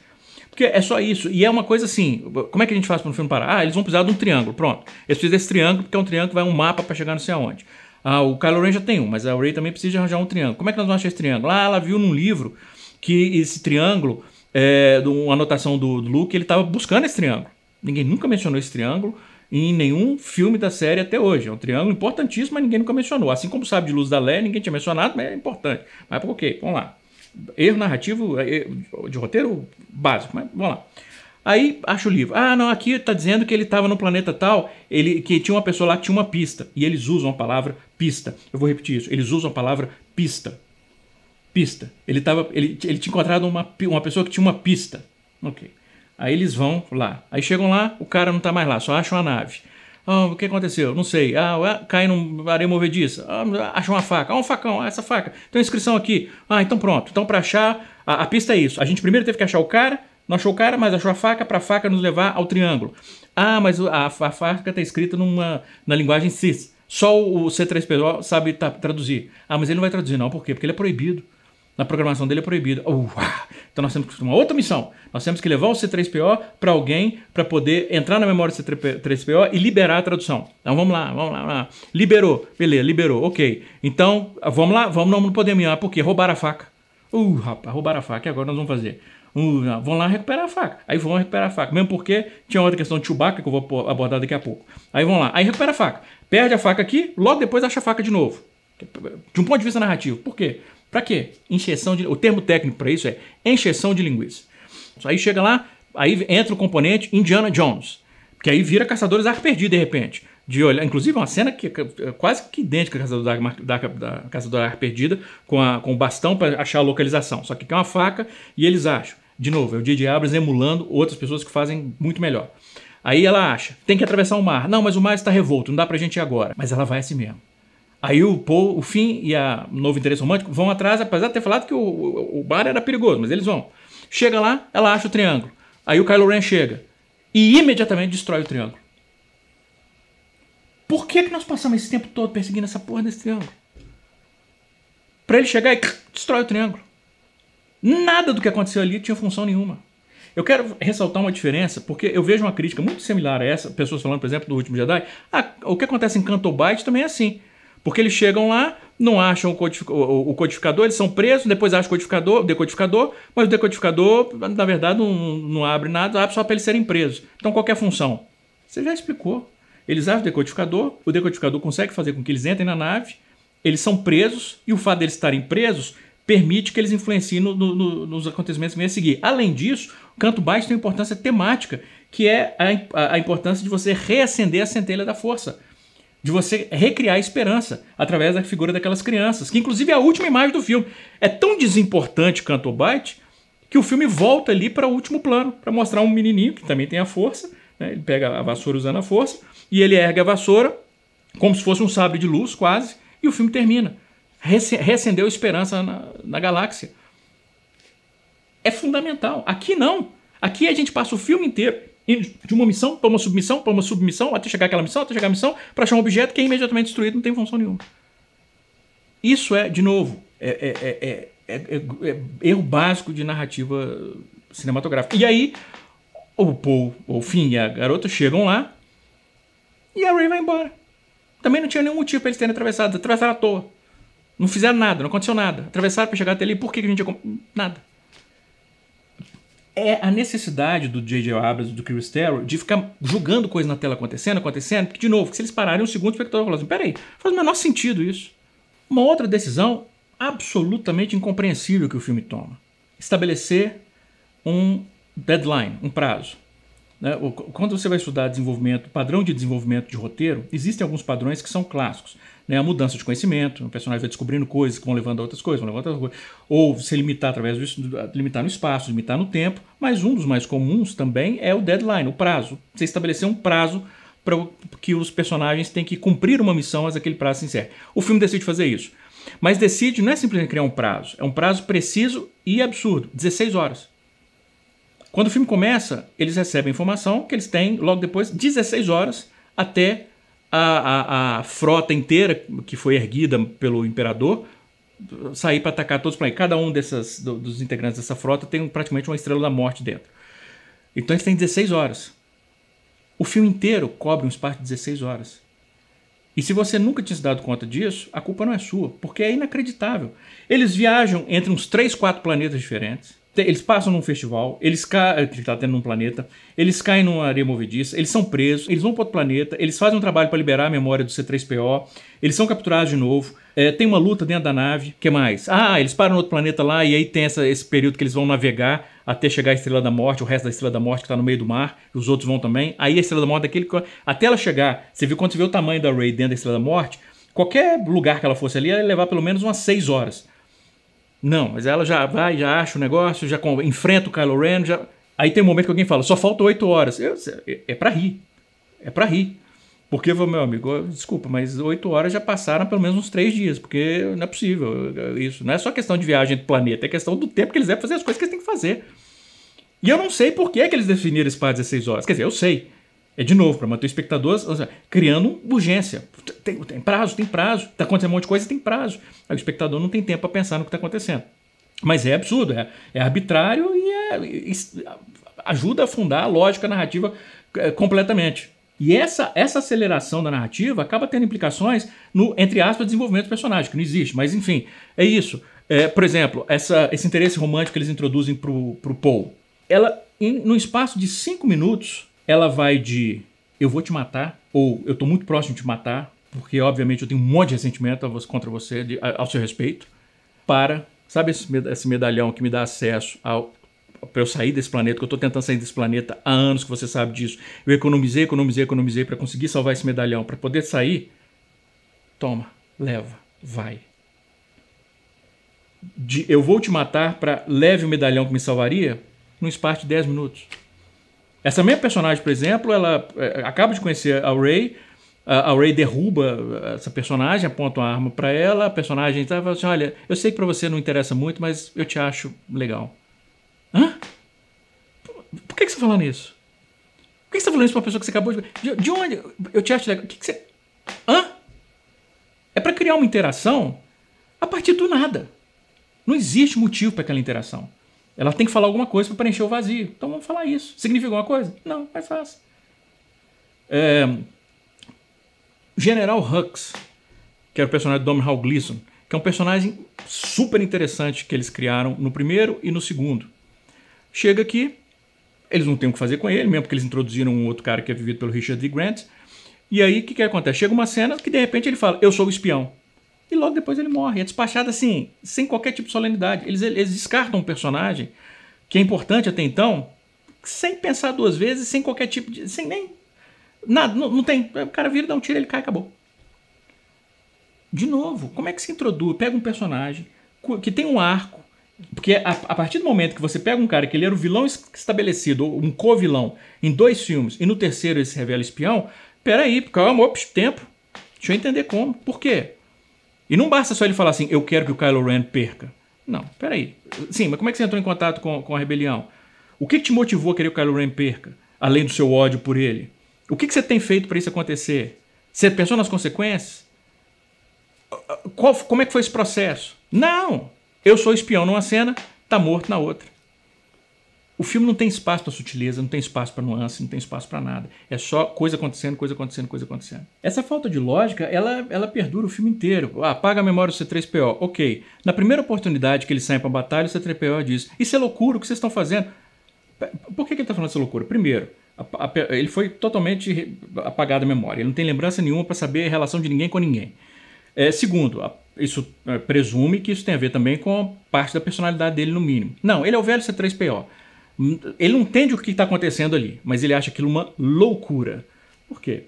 Porque é só isso. E é uma coisa assim: como é que a gente faz para um filme parar? Ah, eles vão precisar de um triângulo. Pronto. Eles precisam desse triângulo, porque é um triângulo que vai um mapa para chegar não sei aonde. Ah, o Kylo Ren já tem um, mas a Rey também precisa arranjar um triângulo. Como é que nós vamos achar esse triângulo? Ah, ela viu num livro que esse triângulo, é, uma anotação do, Luke, ele estava buscando esse triângulo. Ninguém nunca mencionou esse triângulo em nenhum filme da série até hoje. É um triângulo importantíssimo, mas ninguém nunca mencionou. Assim como sabe de luz da Leia, ninguém tinha mencionado, mas é importante. Mas por quê? Vamos lá. Erro narrativo, é, é, de roteiro básico, mas vamos lá. Aí acho o livro. Ah, não, aqui está dizendo que ele estava no planeta tal, ele que tinha uma pessoa lá que tinha uma pista. E eles usam a palavra pista. Eu vou repetir isso. Eles usam a palavra pista. Pista. Ele, tava, ele, ele tinha encontrado uma, uma pessoa que tinha uma pista. Ok. Aí eles vão lá. Aí chegam lá, o cara não está mais lá, só acham a nave. Ah, o que aconteceu? Não sei. Ah, cai num areia movediça. Ah, acham uma faca. Ah, um facão. Ah, essa faca. Tem uma inscrição aqui. Ah, então pronto. Então para achar, a, a pista é isso. A gente primeiro teve que achar o cara não achou o cara, mas achou a faca para a faca nos levar ao triângulo. Ah, mas a, a faca está escrita numa, na linguagem cis. Só o C3PO sabe traduzir. Ah, mas ele não vai traduzir, não. Por quê? Porque ele é proibido. Na programação dele é proibido. então nós temos que uma outra missão. Nós temos que levar o C3PO para alguém para poder entrar na memória do C3PO e liberar a tradução. Então vamos lá, vamos lá, vamos lá. Liberou, beleza, liberou, ok. Então vamos lá, vamos, não podemos ir lá, porque roubaram a faca. Uh, rapaz, roubaram a faca, e agora nós vamos fazer? Uh, vão lá recuperar a faca. Aí vão recuperar a faca. Mesmo porque tinha outra questão de Chewbacca que eu vou abordar daqui a pouco. Aí vão lá. Aí recupera a faca. Perde a faca aqui, logo depois acha a faca de novo. De um ponto de vista narrativo. Por quê? Para quê? Encheção de. O termo técnico para isso é encheção de linguiça. Aí chega lá, aí entra o componente Indiana Jones. Que aí vira Caçadores ar Perdido de repente de olhar. Inclusive, uma cena que é quase que idêntica à Caçador da, da, Perdida, com, a, com o bastão para achar a localização. Só que é uma faca e eles acham. De novo, é o DJ Abrams emulando outras pessoas que fazem muito melhor. Aí ela acha, tem que atravessar o mar. Não, mas o mar está revolto, não dá pra gente ir agora. Mas ela vai assim mesmo. Aí o Paul, o Finn e a novo interesse romântico vão atrás, apesar de ter falado que o, o, o bar era perigoso, mas eles vão. Chega lá, ela acha o triângulo. Aí o Kylo Ren chega e imediatamente destrói o triângulo. Por que, que nós passamos esse tempo todo perseguindo essa porra desse triângulo? Pra ele chegar e destrói o triângulo. Nada do que aconteceu ali tinha função nenhuma. Eu quero ressaltar uma diferença, porque eu vejo uma crítica muito similar a essa, pessoas falando, por exemplo, do Último Jedi. Ah, o que acontece em Canto Bight também é assim. Porque eles chegam lá, não acham o, codificador, eles são presos, depois acham o codificador, o decodificador, mas o decodificador, na verdade, não, não abre nada, abre só para eles serem presos. Então, qualquer é função? Você já explicou. Eles acham o decodificador, o decodificador consegue fazer com que eles entrem na nave, eles são presos, e o fato deles estarem presos permite que eles influenciem no, no, no, nos acontecimentos que vêm a seguir. Além disso, o canto baixo tem uma importância temática, que é a, a importância de você reacender a centelha da força de você recriar a esperança através da figura daquelas crianças, que inclusive é a última imagem do filme. É tão desimportante Canto baixo que o filme volta ali para o último plano, para mostrar um menininho que também tem a força, né? ele pega a vassoura usando a força, e ele ergue a vassoura como se fosse um sabre de luz quase, e o filme termina reacendeu esperança na, na galáxia. É fundamental. Aqui não. Aqui a gente passa o filme inteiro de uma missão para uma submissão, para uma submissão, até chegar aquela missão, até chegar a missão, para achar um objeto que é imediatamente destruído, não tem função nenhuma. Isso é, de novo, é é é, é, é, é, erro básico de narrativa cinematográfica. E aí, o Paul, o Finn e a garota chegam lá e a Ray vai embora. Também não tinha nenhum motivo para eles terem atravessado, atravessaram à toa. Não fizeram nada, não aconteceu nada. Atravessaram para chegar até ali, por que, que a gente... Nada. É a necessidade do J.J. Abrams e do Chris Terror de ficar julgando coisa na tela acontecendo, acontecendo, porque, de novo, se eles pararem um segundo, o espectador falar assim, peraí, faz o menor sentido isso. Uma outra decisão absolutamente incompreensível que o filme toma. Estabelecer um deadline, um prazo. Né? Quando você vai estudar desenvolvimento, padrão de desenvolvimento de roteiro, existem alguns padrões que são clássicos né, a mudança de conhecimento, o personagem vai descobrindo coisas que vão levando a outras coisas, vão levando a outras coisas, ou se limitar através do limitar no espaço, limitar no tempo, mas um dos mais comuns também é o deadline, o prazo. Você estabelecer um prazo para que os personagens têm que cumprir uma missão, mas aquele prazo se encerre. O filme decide fazer isso. Mas decide não é simplesmente criar um prazo, é um prazo preciso e absurdo, 16 horas. Quando o filme começa, eles recebem a informação que eles têm logo depois 16 horas até a, a, a frota inteira que foi erguida pelo imperador sair para atacar todos os planetas. Cada um dessas, do, dos integrantes dessa frota tem praticamente uma estrela da morte dentro. Então eles têm 16 horas. O filme inteiro cobre um espaço de 16 horas. E se você nunca tinha se dado conta disso, a culpa não é sua, porque é inacreditável. Eles viajam entre uns 3, 4 planetas diferentes. Eles passam num festival, eles caem. Eh, que tá tendo num planeta, eles caem numa areia movediça, eles são presos, eles vão para outro planeta, eles fazem um trabalho para liberar a memória do C3PO, eles são capturados de novo. É, tem uma luta dentro da nave, que mais? Ah, eles param no outro planeta lá e aí tem essa, esse período que eles vão navegar até chegar a Estrela da Morte, o resto da Estrela da Morte que está no meio do mar, e os outros vão também. Aí a Estrela da Morte, daquele é até ela chegar, você viu quando você vê o tamanho da Ray dentro da Estrela da Morte, qualquer lugar que ela fosse ali ia levar pelo menos umas 6 horas. Não, mas ela já vai, já acha o negócio, já enfrenta o Kylo Ren, já... Aí tem um momento que alguém fala, só falta oito horas. Eu, é é para rir. É para rir. Porque, meu amigo, desculpa, mas oito horas já passaram pelo menos uns três dias, porque não é possível é, é isso. Não é só questão de viagem do planeta, é questão do tempo que eles devem fazer as coisas que eles têm que fazer. E eu não sei por que, é que eles definiram esse par de 16 horas. Quer dizer, eu sei. É de novo, para manter o espectador seja, criando urgência. Tem, tem, prazo, tem prazo. Está acontecendo um monte de coisa, tem prazo. Aí o espectador não tem tempo para pensar no que está acontecendo. Mas é absurdo, é, é arbitrário e, é, ajuda a fundar a lógica narrativa é, completamente. E essa, essa aceleração da narrativa acaba tendo implicações no, entre aspas, desenvolvimento do personagem, que não existe. Mas enfim, é isso. É, por exemplo, essa, esse interesse romântico que eles introduzem para o Paul. Ela, em, no espaço de cinco minutos, ela vai de eu vou te matar, ou eu estou muito próximo de te matar, porque obviamente eu tenho um monte de ressentimento contra você, de, ao seu respeito, para, sabe esse medalhão que me dá acesso ao para eu sair desse planeta, que eu estou tentando sair desse planeta há anos, que você sabe disso. Eu economizei, economizei, economizei para conseguir salvar esse medalhão, para poder sair. Toma, leva, vai. De, eu vou te matar para leve o medalhão que me salvaria num espaço de 10 minutos. Essa mesma personagem, por exemplo, ela é, acaba de conhecer a Ray, a Ray derruba é, essa personagem, aponta uma arma para ela, a personagem tá, fala assim, olha, eu sei que para você não interessa muito, mas eu te acho legal. Hã? Por que, que você tá falando isso? Por que, que você tá falando isso pra uma pessoa que você acabou de... De, de onde? Eu te acho legal. O que, que você... Hã? É para criar uma interação a partir do nada. Não existe motivo para aquela interação. Ela tem que falar alguma coisa para preencher o vazio. Então vamos falar isso. Significa alguma coisa? Não, mas é fácil É... General Hux, que era o personagem do Dom Hal Gleason, que é um personagem super interessante que eles criaram no primeiro e no segundo. Chega aqui, eles não têm o que fazer com ele, mesmo porque eles introduziram um outro cara que é vivido pelo Richard D. Grant. E aí, o que, que acontece? Chega uma cena que de repente ele fala: Eu sou o espião e logo depois ele morre. É despachado assim, sem qualquer tipo de solenidade. Eles, eles descartam um personagem que é importante até então, sem pensar duas vezes, sem qualquer tipo de. sem nem. Nada, não, não tem. O cara vira, dá um tiro, ele cai, acabou. De novo, como é que se introduz? Pega um personagem que tem um arco, porque a, a, partir do momento que você pega um cara que ele era o vilão estabelecido, ou um co-vilão, em dois filmes, e no terceiro ele se revela espião, peraí, calma, é ops, tempo. Deixa eu entender como. Por quê? E não basta só ele falar assim, eu quero que o Kylo Ren perca. Não, peraí. Sim, mas como é que você entrou em contato com, com a rebelião? O que, que te motivou a querer que o Kylo Ren perca, além do seu ódio por ele? O que, que você tem feito para isso acontecer? Você pensou nas consequências? Ah, ah, qual, como é que foi esse processo? Não! Eu sou espião numa cena, tá morto na outra. O filme não tem espaço para sutileza, não tem espaço para nuance, não tem espaço para nada. É só coisa acontecendo, coisa acontecendo, coisa acontecendo. Essa falta de lógica, ela, ela perdura o filme inteiro. Ah, apaga a memória do C3PO. OK. Na primeira oportunidade que ele sai para batalha, o C3PO diz: "Isso é loucura o que vocês estão fazendo". Por que, que ele está falando essa loucura? Primeiro, a, a, ele foi totalmente apagado a memória. Ele não tem lembrança nenhuma para saber a relação de ninguém com ninguém. É, segundo, a, isso é, presume que isso tem a ver também com parte da personalidade dele, no mínimo. Não, ele é o velho C3PO. Ele não entende o que está acontecendo ali, mas ele acha aquilo uma loucura. Por quê?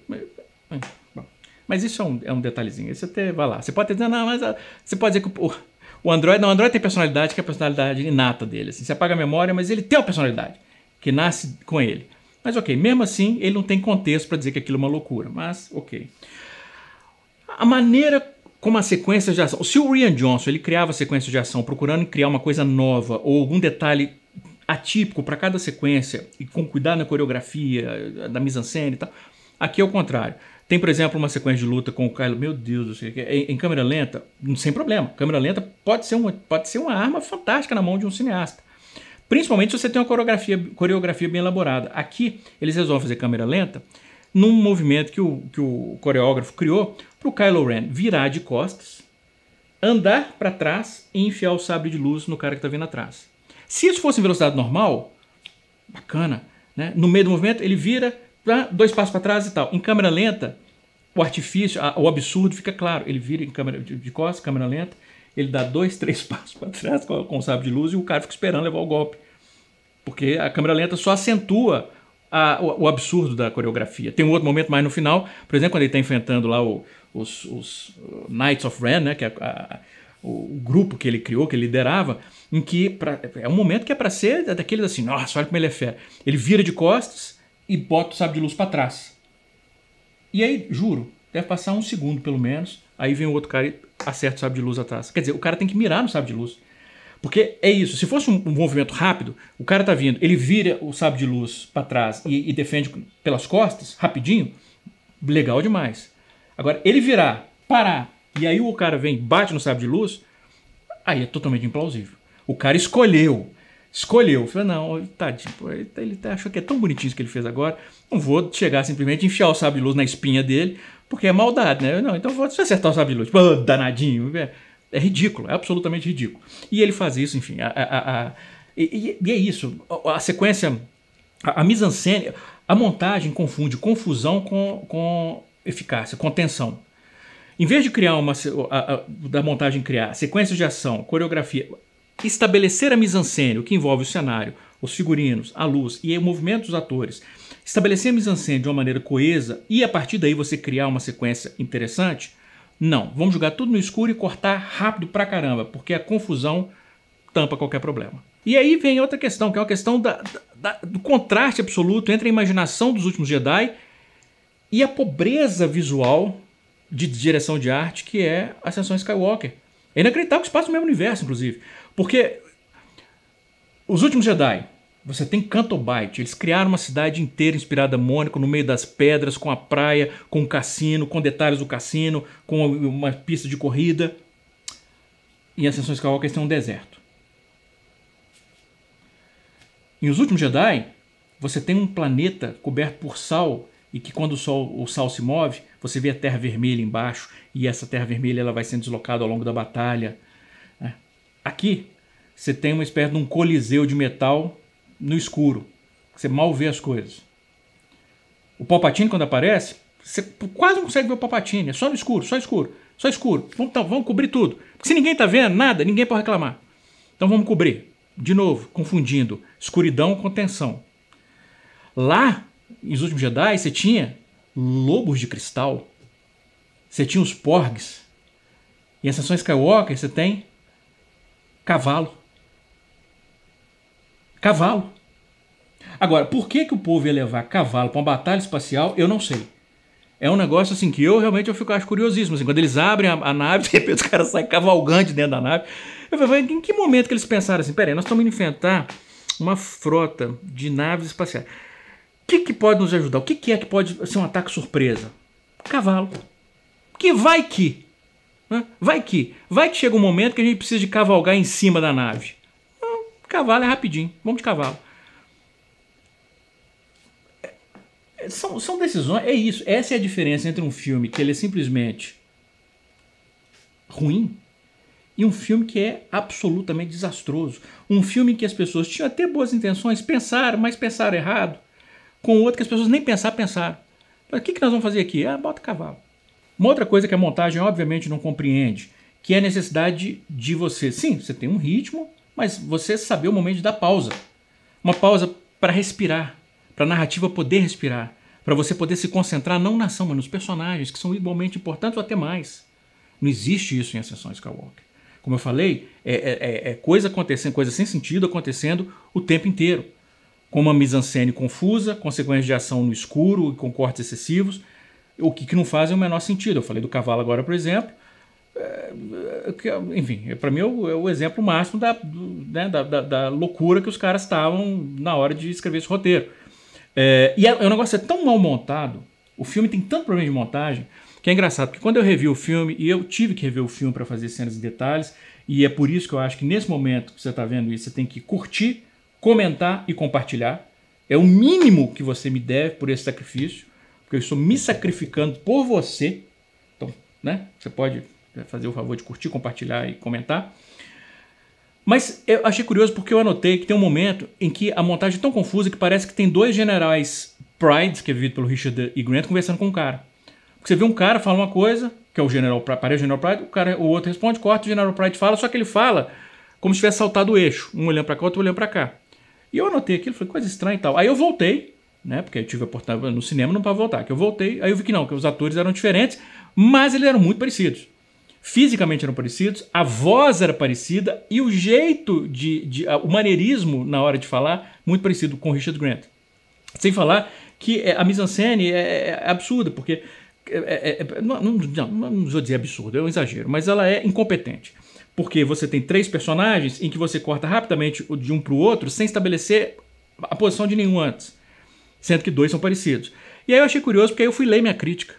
Mas isso é um, é um detalhezinho. Isso até vai lá. Você pode até dizer, não, mas a, ah, você pode dizer que o, o Android. Não, o Android tem personalidade que é a personalidade inata dele. Assim, você apaga a memória, mas ele tem uma personalidade que nasce com ele. Mas ok, mesmo assim, ele não tem contexto para dizer que aquilo é uma loucura. Mas ok. A maneira como as sequências de ação. Se o Rian Johnson ele criava sequências de ação procurando criar uma coisa nova ou algum detalhe atípico para cada sequência e com cuidado na coreografia, da mise-en-scène e tal. Aqui é o contrário. Tem, por exemplo, uma sequência de luta com o Kylo, meu Deus do céu, é em, em câmera lenta, hum, sem problema. Câmera lenta pode ser, uma, pode ser uma arma fantástica na mão de um cineasta. Principalmente se você tem uma coreografia, coreografia bem elaborada. Aqui, eles resolvem fazer câmera lenta num movimento que o, que o coreógrafo criou para o Kylo Ren virar de costas, andar para trás e enfiar o sabre de luz no cara que está vindo atrás. Se isso fosse em velocidade normal, bacana, né? no meio do movimento ele vira dá tá? dois passos para trás e tal. Em câmera lenta, o artifício, a, o absurdo fica claro. Ele vira em câmera de, de costas, câmera lenta, ele dá dois, [LAUGHS] três passos para trás com, com o sábio de luz e o cara fica esperando levar o golpe. Porque a câmera lenta só acentua a, o, o, absurdo da coreografia. Tem um outro momento mais no final, por exemplo, quando ele está enfrentando lá o, os, os, uh, Knights of Ren, né, que é a, o, grupo que ele criou, que ele liderava, em que pra, é um momento que é para ser daqueles assim, nossa, olha como ele é fera. Ele vira de costas e bota o sabre de luz para trás. E aí, juro, deve passar um segundo pelo menos, aí vem o outro cara e acerta o sabre de luz atrás. Quer dizer, o cara tem que mirar no sabre de luz. Porque é isso, se fosse um, um movimento rápido, o cara tá vindo, ele vira o sabre de luz para trás e, e defende pelas costas, rapidinho, legal demais. Agora, ele virar, parar, e aí o cara vem, bate no sabre de luz, aí é totalmente implausível. O cara escolheu. Escolheu. Falei, não, tadinho, ele, tá, ele tá, achou que é tão bonitinho isso que ele fez agora. Não vou chegar simplesmente enfiar o sabre de luz na espinha dele, porque é maldade, né? Eu, não, então vou acertar o sabre de luz. Tipo, ah, danadinho. É, é, ridículo, é absolutamente ridículo. E ele faz isso, enfim. A, a, a, e, e, é isso. A, sequência, a, a mise-en-scène, a montagem confunde confusão com, com eficácia, com tensão em vez de criar uma a, a, da montagem criar sequências de ação, coreografia, estabelecer a mise-en-scène, o que envolve o cenário, os figurinos, a luz e o movimento dos atores, estabelecer a mise-en-scène de uma maneira coesa e a partir daí você criar uma sequência interessante? Não, vamos jogar tudo no escuro e cortar rápido pra caramba, porque a confusão tampa qualquer problema. E aí vem outra questão, que é uma questão da, da, do contraste absoluto entre a imaginação dos últimos Jedi e a pobreza visual de direção de arte que é Ascensão Skywalker. É inacreditável que se passa no mesmo universo, inclusive. Porque os últimos Jedi, você tem Canto Bight. Eles criaram uma cidade inteira inspirada Mônico, no meio das pedras, com a praia, com o cassino, com detalhes do cassino, com uma pista de corrida. E Ascensão Skywalker tem um deserto. Em Os Últimos Jedi, você tem um planeta coberto por sal e que quando o, sol, o sal se move, você vê a terra vermelha embaixo e essa terra vermelha ela vai sendo deslocada ao longo da batalha. Né? Aqui você tem uma espécie de um coliseu de metal no escuro, você mal vê as coisas. O Palpatine quando aparece, você quase não consegue ver o Palpatine, é só no escuro, só escuro, só escuro. Vamos, tá, vamos cobrir tudo, porque se ninguém está vendo nada, ninguém pode reclamar. Então vamos cobrir. De novo, confundindo escuridão com tensão. Lá nos últimos Jedi, você tinha lobos de cristal, você tinha os porgs, e a Ascensão Skywalker você tem cavalo. Cavalo. Agora, por que, que o povo ia levar cavalo para uma batalha espacial, eu não sei. É um negócio assim que eu realmente eu fico acho curiosíssimo. Assim, quando eles abrem a, a nave, [LAUGHS] de repente os caras saem cavalgante dentro da nave. Eu falei, em que momento que eles pensaram assim, peraí, nós estamos indo enfrentar uma frota de naves espaciais que, que pode nos ajudar? O que, que é que pode ser um ataque surpresa? Cavalo. Que vai que. Né? Vai que. Vai que chega um momento que a gente precisa de cavalgar em cima da nave. Hum, cavalo é rapidinho. Vamos de cavalo. É, são, são decisões. É isso. Essa é a diferença entre um filme que ele é simplesmente ruim e um filme que é absolutamente desastroso. Um filme que as pessoas tinham até boas intenções, pensaram, mas pensaram errado com outro que as pessoas nem pensar pensaram. O que, que nós vamos fazer aqui? Ah, bota cavalo. Uma outra coisa que a montagem obviamente não compreende, que é a necessidade de você, sim, você tem um ritmo, mas você saber o momento da pausa. Uma pausa para respirar, para a narrativa poder respirar, para você poder se concentrar não na ação, mas nos personagens, que são igualmente importantes ou até mais. Não existe isso em Ascensão Skywalker. Como eu falei, é, é, é, é coisa acontecendo, coisa sem sentido acontecendo o tempo inteiro com uma mise-en-scène confusa, consequências de ação no escuro e com cortes excessivos, o que, que não faz é o menor sentido. Eu falei do cavalo agora, por exemplo. É, é, é enfim, para mim é o, é o, exemplo máximo da, né, da, da, da, loucura que os caras estavam na hora de escrever esse roteiro. É, e o negócio é tão mal montado, o filme tem tanto problema de montagem, que é engraçado, porque quando eu revi o filme, e eu tive que rever o filme para fazer cenas e detalhes, e é por isso que eu acho que nesse momento que você está vendo isso, você tem que curtir comentar e compartilhar. É o mínimo que você me deve por esse sacrifício, porque eu estou me sacrificando por você. Então, né? Você pode é, fazer o favor de curtir, compartilhar e comentar. Mas eu achei curioso porque eu anotei que tem um momento em que a montagem é tão confusa que parece que tem dois generais Pride, que é vivido pelo Richard e Grant, conversando com um cara. Porque você vê um cara falar uma coisa, que é o General Pride, parece o General Pride, o, cara, o outro responde, corta, o General Pride fala, só que ele fala como se tivesse saltado o eixo, um olhando para cá, outro olhando para cá. E eu anotei aquilo, falei, coisa estranha e tal. Aí eu voltei, né? Porque eu tive a oportunidade no cinema, não para voltar. Que eu voltei, aí eu vi que não, que os atores eram diferentes, mas eles eram muito parecidos. Fisicamente eram parecidos, a voz era parecida e o jeito de, de o maneirismo na hora de falar, muito parecido com Richard Grant. Sem falar que é, a mise-en-scène é, é, é absurda, porque é, é, é, não, não, não, não, vou dizer absurdo, é um exagero, mas ela é incompetente. Porque você tem três personagens em que você corta rapidamente de um para o outro sem estabelecer a posição de nenhum antes. Sendo que dois são parecidos. E aí eu achei curioso porque aí eu fui ler minha crítica,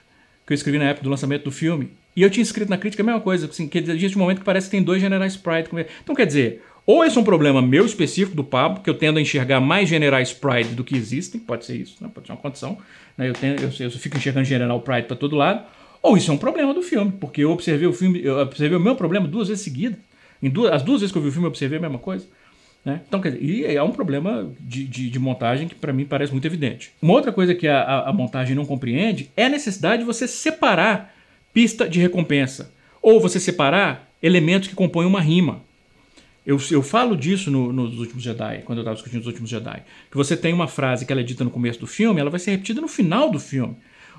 que eu escrevi na época do lançamento do filme. E eu tinha escrito na crítica a mesma coisa, assim, que existe um momento que parece que tem dois generais Sprite. Então quer dizer, ou esse é um problema meu específico do Pablo, que eu tendo a enxergar mais generais Pride do que existem, pode ser isso, né? pode ser uma condição. Né? Eu, tenho, eu, eu, fico enxergando general Pride para todo lado. Ou isso é um problema do filme, porque eu observei o filme, eu observei o meu problema duas vezes seguida. Em duas, as duas vezes que eu vi o filme, eu observei a mesma coisa. Né? Então, quer dizer, e é um problema de, de, de montagem que para mim parece muito evidente. Uma outra coisa que a, a, a montagem não compreende é a necessidade de você separar pista de recompensa. Ou você separar elementos que compõem uma rima. Eu, eu, falo disso no, nos últimos Jedi, quando eu estava discutindo os últimos Jedi. Que você tem uma frase que ela é dita no começo do filme, ela vai ser repetida no final do filme.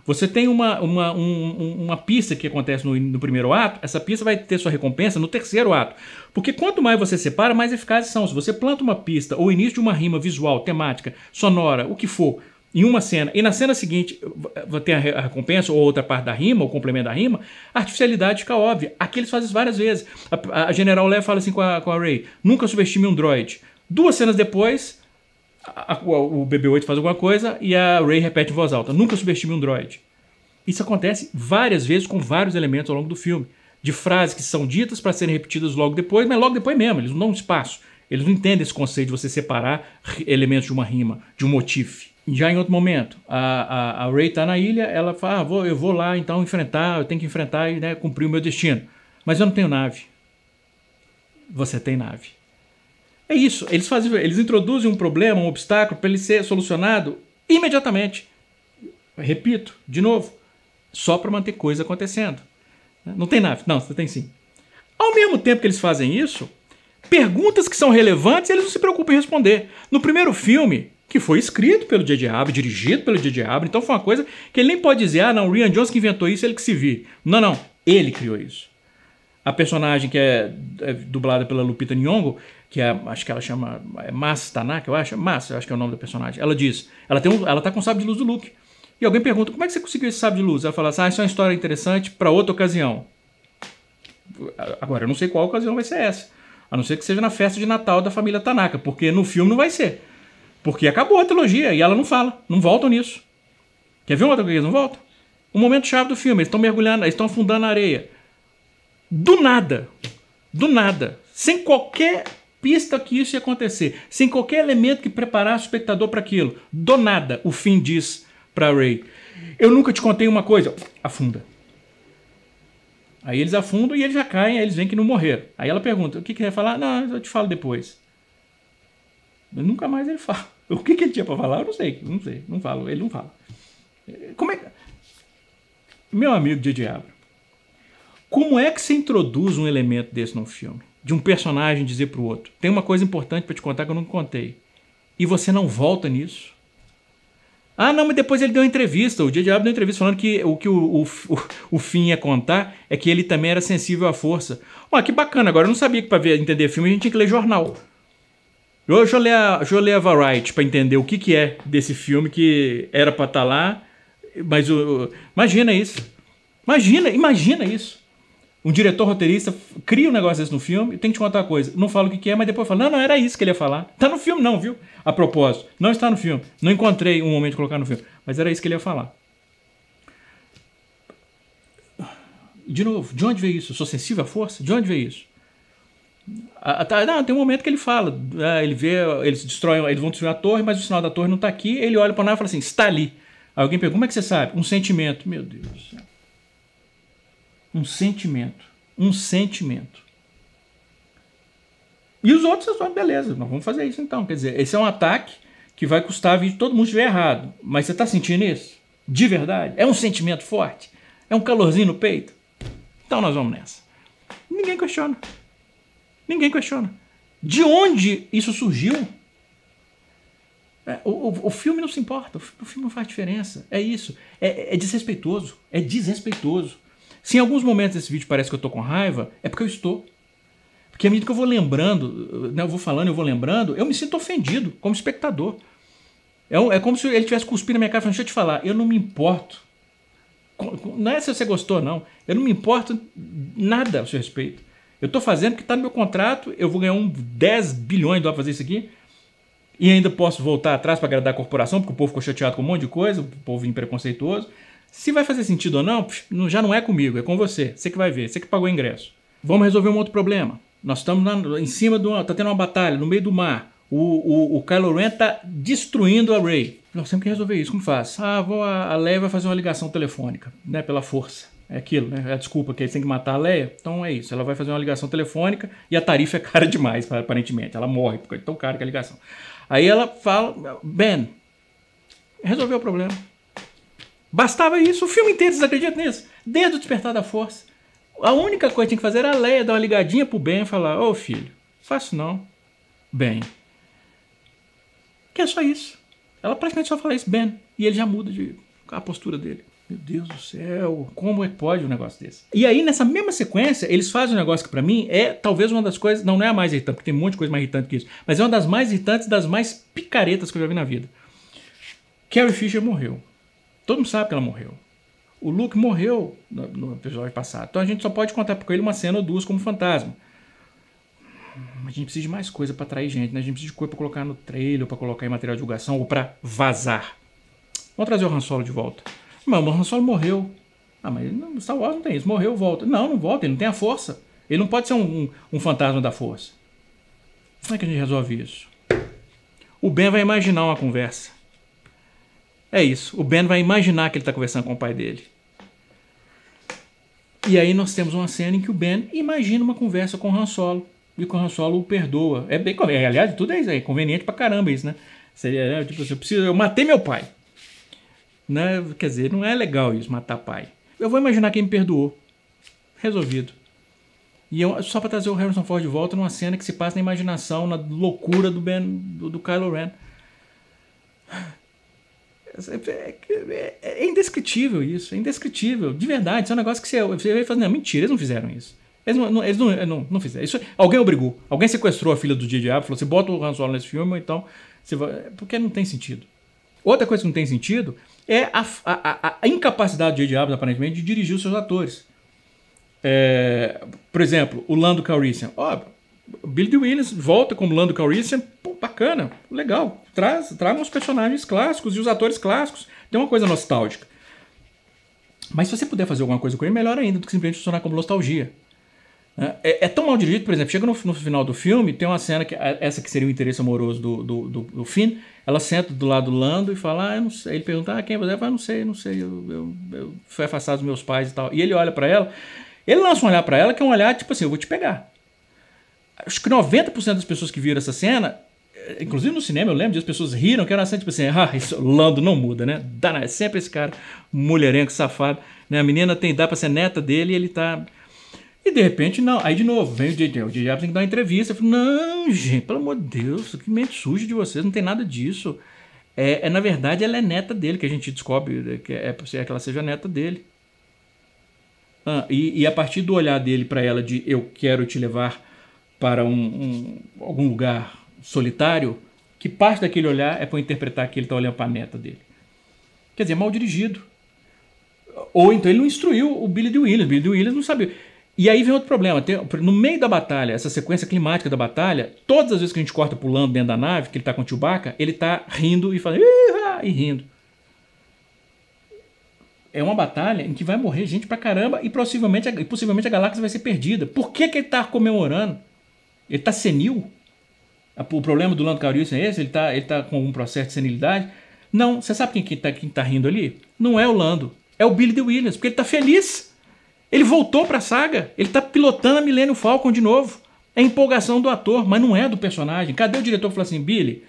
Você tem uma, uma, um, uma pista que acontece no, no primeiro ato, essa pista vai ter sua recompensa no terceiro ato. Porque quanto mais você separa, mais eficazes são. Se você planta uma pista ou início de uma rima visual, temática, sonora, o que for, em uma cena, e na cena seguinte tem a recompensa, ou outra parte da rima, ou complemento da rima, a artificialidade fica óbvia. Aqui eles fazem várias vezes. A, a General Leia fala assim com a, com a Ray: nunca subestime um droid. Duas cenas depois, a, o BB-8 faz alguma coisa e a Ray repete em voz alta. Nunca subestime um droid. Isso acontece várias vezes com vários elementos ao longo do filme. De frases que são ditas para serem repetidas logo depois, mas logo depois mesmo, eles não dão espaço. Eles não entendem esse conceito de você separar elementos de uma rima, de um motif. Já em outro momento, a, a, a Ray está na ilha, ela fala, ah, vou, eu vou lá então enfrentar, eu tenho que enfrentar e né, cumprir o meu destino. Mas eu não tenho nave. Você tem nave. É isso. Eles, fazem, eles introduzem um problema, um obstáculo, para ele ser solucionado imediatamente. Repito, de novo, só para manter coisa acontecendo. Né? Não tem nada. Não, tem sim. Ao mesmo tempo que eles fazem isso, perguntas que são relevantes eles não se preocupam em responder. No primeiro filme, que foi escrito pelo J.J. Abrams, dirigido pelo J.J. Abrams, então foi uma coisa que ele nem pode dizer, ah, não, o Rian Jones que inventou isso, é ele que se viu. Não, não, ele criou isso. A personagem que é, é dublada pela Lupita Nyong'o, que é, acho que ela chama é Mas Tanaka, eu acho, Mas, eu acho que é o nome do personagem. Ela diz, ela tem um, ela tá com o sábio de luz do Luke. E alguém pergunta: "Como é que você conseguiu esse sábio de luz?" Ela fala: assim, "Ah, isso é uma história interessante para outra ocasião." Agora eu não sei qual ocasião vai ser essa. A não ser que seja na festa de Natal da família Tanaka, porque no filme não vai ser. Porque acabou a trilogia e ela não fala, não voltam nisso. Quer ver outra coisa? Não volta? O momento chave do filme, eles estão mergulhando, eles estão afundando na areia. Do nada, do nada, sem qualquer pista que isso ia acontecer, sem qualquer elemento que preparasse o espectador para aquilo. Do nada, o fim diz para Ray: Eu nunca te contei uma coisa. Afunda. Aí eles afundam e eles já caem, aí eles veem que não morreram. Aí ela pergunta: O que, que ele vai falar? Não, eu te falo depois. Mas nunca mais ele [LAUGHS] fala. O que, que ele tinha para falar? Eu não sei, não sei, não falo, ele não fala. Como é. Meu amigo de diabo, como é que se introduz um elemento desse num filme? de um personagem dizer para o outro. Tem uma coisa importante para te contar que eu não contei. E você não volta nisso. Ah, não, mas depois ele deu uma entrevista, o Dia Diabo deu uma entrevista falando que o que o, o, o fim ia é contar é que ele também era sensível à força. Ó, que bacana, agora eu não sabia que para entender filme a gente tinha que ler jornal. Eu, já ler, a, eu a Variety para entender o que, que é desse filme que era para estar tá lá, mas o, imagina isso. Imagina, imagina isso um diretor roteirista cria um negócio desse no filme, tem que te contar uma coisa. Não fala o que, que é, mas depois fala: não, não, era isso que ele ia falar. Tá no filme, não, viu? A propósito, não está no filme. Não encontrei um momento de colocar no filme, mas era isso que ele ia falar. De novo, de onde veio isso? sou sensível à força? De onde veio isso? Ah, tá, não, tem um momento que ele fala, ah, ele vê, eles destroem, eles vão destruir a torre, mas o sinal da torre não está aqui, ele olha para nada e fala assim, está ali. Aí alguém pergunta, como é que você sabe? Um sentimento, meu Deus do céu um sentimento, um sentimento. E os outros, é beleza, nós vamos fazer isso então. Quer dizer, esse é um ataque que vai custar a vida de todo mundo estiver errado. Mas você está sentindo isso? De verdade? É um sentimento forte? É um calorzinho no peito? Então nós vamos nessa. Ninguém questiona. Ninguém questiona. De onde isso surgiu? É, o, o, o, filme não se importa, o filme não faz diferença. É isso. É, é desrespeitoso. É desrespeitoso. Se em alguns momentos desse vídeo parece que eu tô com raiva, é porque eu estou. Porque à medida que eu vou lembrando, né, eu vou falando, eu vou lembrando, eu me sinto ofendido como espectador. É, é como se ele tivesse cuspindo na minha cara falando, deixa eu te falar, eu não me importo. Não é se você gostou, não. Eu não me importo nada a seu respeito. Eu estou fazendo o que está no meu contrato, eu vou ganhar um 10 bilhões de dólares fazer isso aqui. E ainda posso voltar atrás para agradar a corporação, porque o povo ficou chateado com um monte de coisa, o povo preconceituoso. Se vai fazer sentido ou não, já não é comigo, é com você. Você que vai ver, você que pagou o ingresso. Vamos resolver um outro problema. Nós estamos na, em cima de uma. Tá tendo uma batalha no meio do mar. O, o, o Kylo Ren tá destruindo a Ray. Nós temos que resolver isso. Como faz? Ah, vou, a, a Leia vai fazer uma ligação telefônica, né? Pela força. É aquilo, né? É a desculpa que eles têm que matar a Leia. Então é isso. Ela vai fazer uma ligação telefônica e a tarifa é cara [LAUGHS] demais, aparentemente. Ela morre, porque é tão cara que é a ligação. Aí ela fala: Ben, resolveu o problema. Bastava isso, o filme inteiro, vocês acreditam nisso? Desde o Despertar da Força. A única coisa que tinha que fazer era a Leia dar uma ligadinha pro Ben e falar: Ô oh, filho, faço não. Ben. Que é só isso. Ela praticamente só fala isso, Ben. E ele já muda de a postura dele. Meu Deus do céu, como é que pode um negócio desse? E aí, nessa mesma sequência, eles fazem um negócio que para mim é talvez uma das coisas, não, não é a mais irritante, porque tem um monte de coisa mais irritante que isso, mas é uma das mais irritantes, das mais picaretas que eu já vi na vida. Carrie Fisher morreu. Todo mundo sabe que ela morreu. O Luke morreu no, no episódio passado. Então a gente só pode contar com ele uma cena ou duas como fantasma. A gente precisa de mais coisa para atrair gente, né? A gente precisa de coisa para colocar no trailer, para colocar em material de divulgação ou para vazar. Vamos trazer o Han Solo de volta. Mas o Han Solo morreu. Ah, mas não, Star Wars não tem isso. Morreu, volta. Não, não volta. Ele não tem a força. Ele não pode ser um, um, um fantasma da força. Como é que a gente resolve isso? O Ben vai imaginar uma conversa. É isso. O Ben vai imaginar que ele está conversando com o pai dele. E aí nós temos uma cena em que o Ben imagina uma conversa com o Han Solo. E o Han Solo o perdoa. É bem, aliás, tudo é, é conveniente pra caramba isso, né? Seria, né, tipo, eu, preciso, eu matei meu pai. Né? Quer dizer, não é legal isso, matar pai. Eu vou imaginar quem me perdoou. Resolvido. E eu, só para trazer o Harrison Ford de volta numa cena que se passa na imaginação, na loucura do Ben, do, do Kylo Ren. É, é, indescritível isso, é indescritível, de verdade. Isso é um negócio que você, vai falar, não, mentira, eles não fizeram isso. Eles não, eles não, não, não, fizeram. Isso, alguém obrigou, alguém sequestrou a filha do diabo, Abrams, falou, você assim, bota o Han Solo nesse filme, ou então você vai... Porque não tem sentido. Outra coisa que não tem sentido é a, a, a incapacidade do DJ Abrams, aparentemente, de dirigir os seus atores. É, por exemplo, o Lando Calrissian. Óbvio, Billy D. Williams volta como Lando Calrissian. Pô, bacana, legal. Traz, traz os personagens clássicos e os atores clássicos. Tem uma coisa nostálgica. Mas se você puder fazer alguma coisa com ele, melhor ainda do que simplesmente funcionar como nostalgia. Né? É, é tão mal dirigido, por exemplo, chega no, no, final do filme, tem uma cena que essa que seria o interesse amoroso do, do, do, do Finn, ela senta do lado do Lando e fala, ah, eu não sei. Ele pergunta, ah, quem é você? Ela fala, não sei, não sei, eu, eu, eu fui afastado dos meus pais e tal. E ele olha para ela, ele lança um olhar para ela que é um olhar tipo assim, eu vou te pegar acho que 90% das pessoas que viram essa cena, eh, inclusive no cinema, eu lembro de as pessoas riram, que era assim, tipo assim, ah, isso, Lando não muda, né? Dana, é sempre esse cara, mulherengo, safado, né? A menina tem, dá pra ser neta dele e ele tá... E de repente, não. Aí de novo, vem o DJ, o DJ tem que dar uma entrevista. Eu falo, não, gente, pelo amor de Deus, que mente suja de vocês, não tem nada disso. É, é na verdade, ela é neta dele, que a gente descobre né, que é, é que ela seja neta dele. Ah, e, e a partir do olhar dele para ela de eu quero te levar para um, um, algum lugar solitário, que parte daquele olhar é para interpretar que ele está olhando para a neta dele. Quer dizer, é mal dirigido. Ou então ele não instruiu o Billy de Williams. Billy de Williams não sabia. E aí vem outro problema. Tem, no meio da batalha, essa sequência climática da batalha, todas as vezes que a gente corta pulando dentro da nave, que ele está com o Chewbacca, ele está rindo e falando ah", e rindo. É uma batalha em que vai morrer gente pra caramba e possivelmente, e possivelmente a galáxia vai ser perdida. Por que, que ele está comemorando? Ele está senil? O problema do Lando Calrissian é esse? Ele está ele tá com algum processo de senilidade? Não, você sabe quem está quem tá rindo ali? Não é o Lando, é o Billy D. Williams, porque ele está feliz. Ele voltou para a saga, ele está pilotando a Millennium Falcon de novo. É empolgação do ator, mas não é do personagem. Cadê o diretor que falou assim, Billy?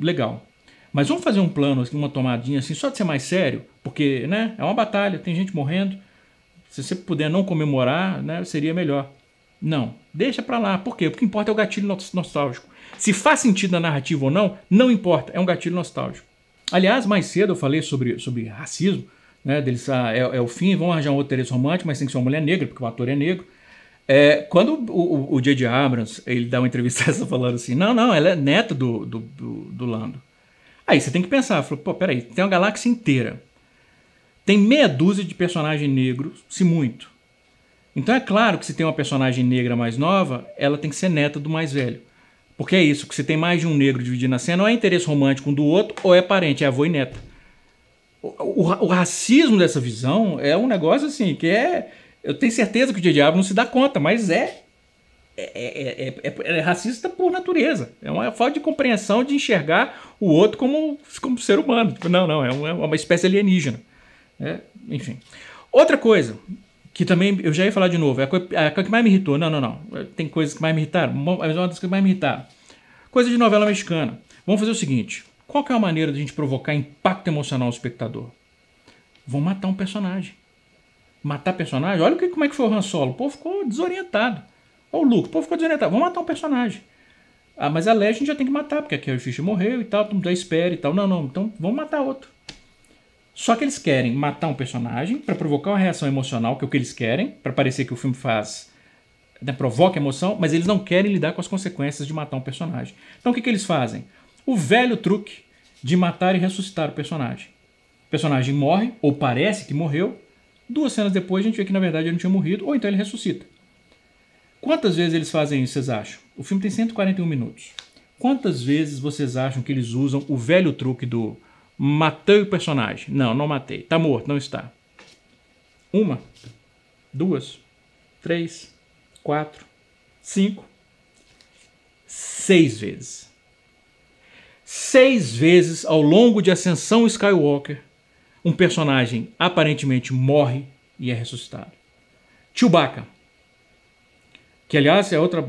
Legal. Mas vamos fazer um plano, assim, uma tomadinha assim, só de ser mais sério, porque né, é uma batalha, tem gente morrendo. Se você puder não comemorar, né, seria melhor. Não. Deixa pra lá. Por quê? Porque o que importa é o gatilho nostálgico. Se faz sentido na narrativa ou não, não importa. É um gatilho nostálgico. Aliás, mais cedo eu falei sobre, sobre racismo, né? Deles, ah, é, é, o fim, vão arranjar um outro interesse romântico, mas tem que ser uma mulher negra, porque o ator é negro. É, quando o J.J. Abrams ele dá uma entrevista [LAUGHS] essa falando assim, não, não, ela é neta do, do, do, do Lando. Aí você tem que pensar, falou, pô, peraí, tem uma galáxia inteira. Tem meia dúzia de personagens negros, se muito. Então é claro que se tem uma personagem negra mais nova, ela tem que ser neta do mais velho. Porque é isso, que se tem mais de um negro dividindo a cena, ou é interesse romântico um do outro, ou é parente, é avô e neta. O, o, o racismo dessa visão é um negócio assim, que é. Eu tenho certeza que o Diabo não se dá conta, mas é é, é é, é, é, é, racista por natureza. É uma falta de compreensão de enxergar o outro como, como ser humano. Tipo, não, não, é, é uma, espécie alienígena. enfim. Outra coisa, que também, eu já ia falar de novo, é a, coisa, é a coisa que mais me irritou. Não, não, não. Tem coisas que mais me irritaram, mas é uma das que mais me irritaram. Coisa de novela mexicana. Vamos fazer o seguinte: qual que é a maneira de a gente provocar impacto emocional no espectador? Vão matar um personagem. Matar personagem? Olha como é que foi o Han Solo. O povo ficou desorientado. Olha o Luke, o povo ficou desorientado. Vão matar um personagem. Ah, mas a Legend já tem que matar, porque a Carrie é morreu e tal, todo mundo já espera e tal. Não, não, então vamos matar outro. Só que eles querem matar um personagem para provocar uma reação emocional, que é o que eles querem, para parecer que o filme faz. Né, provoca emoção, mas eles não querem lidar com as consequências de matar um personagem. Então o que, que eles fazem? O velho truque de matar e ressuscitar o personagem. O personagem morre, ou parece que morreu, duas cenas depois a gente vê que na verdade ele não tinha morrido, ou então ele ressuscita. Quantas vezes eles fazem isso, vocês acham? O filme tem 141 minutos. Quantas vezes vocês acham que eles usam o velho truque do Matei o personagem. Não, não matei. Tá morto, não está. Uma, duas, três, quatro, cinco, seis vezes. Seis vezes ao longo de Ascensão Skywalker, um personagem aparentemente morre e é ressuscitado. Chewbacca, que aliás é outra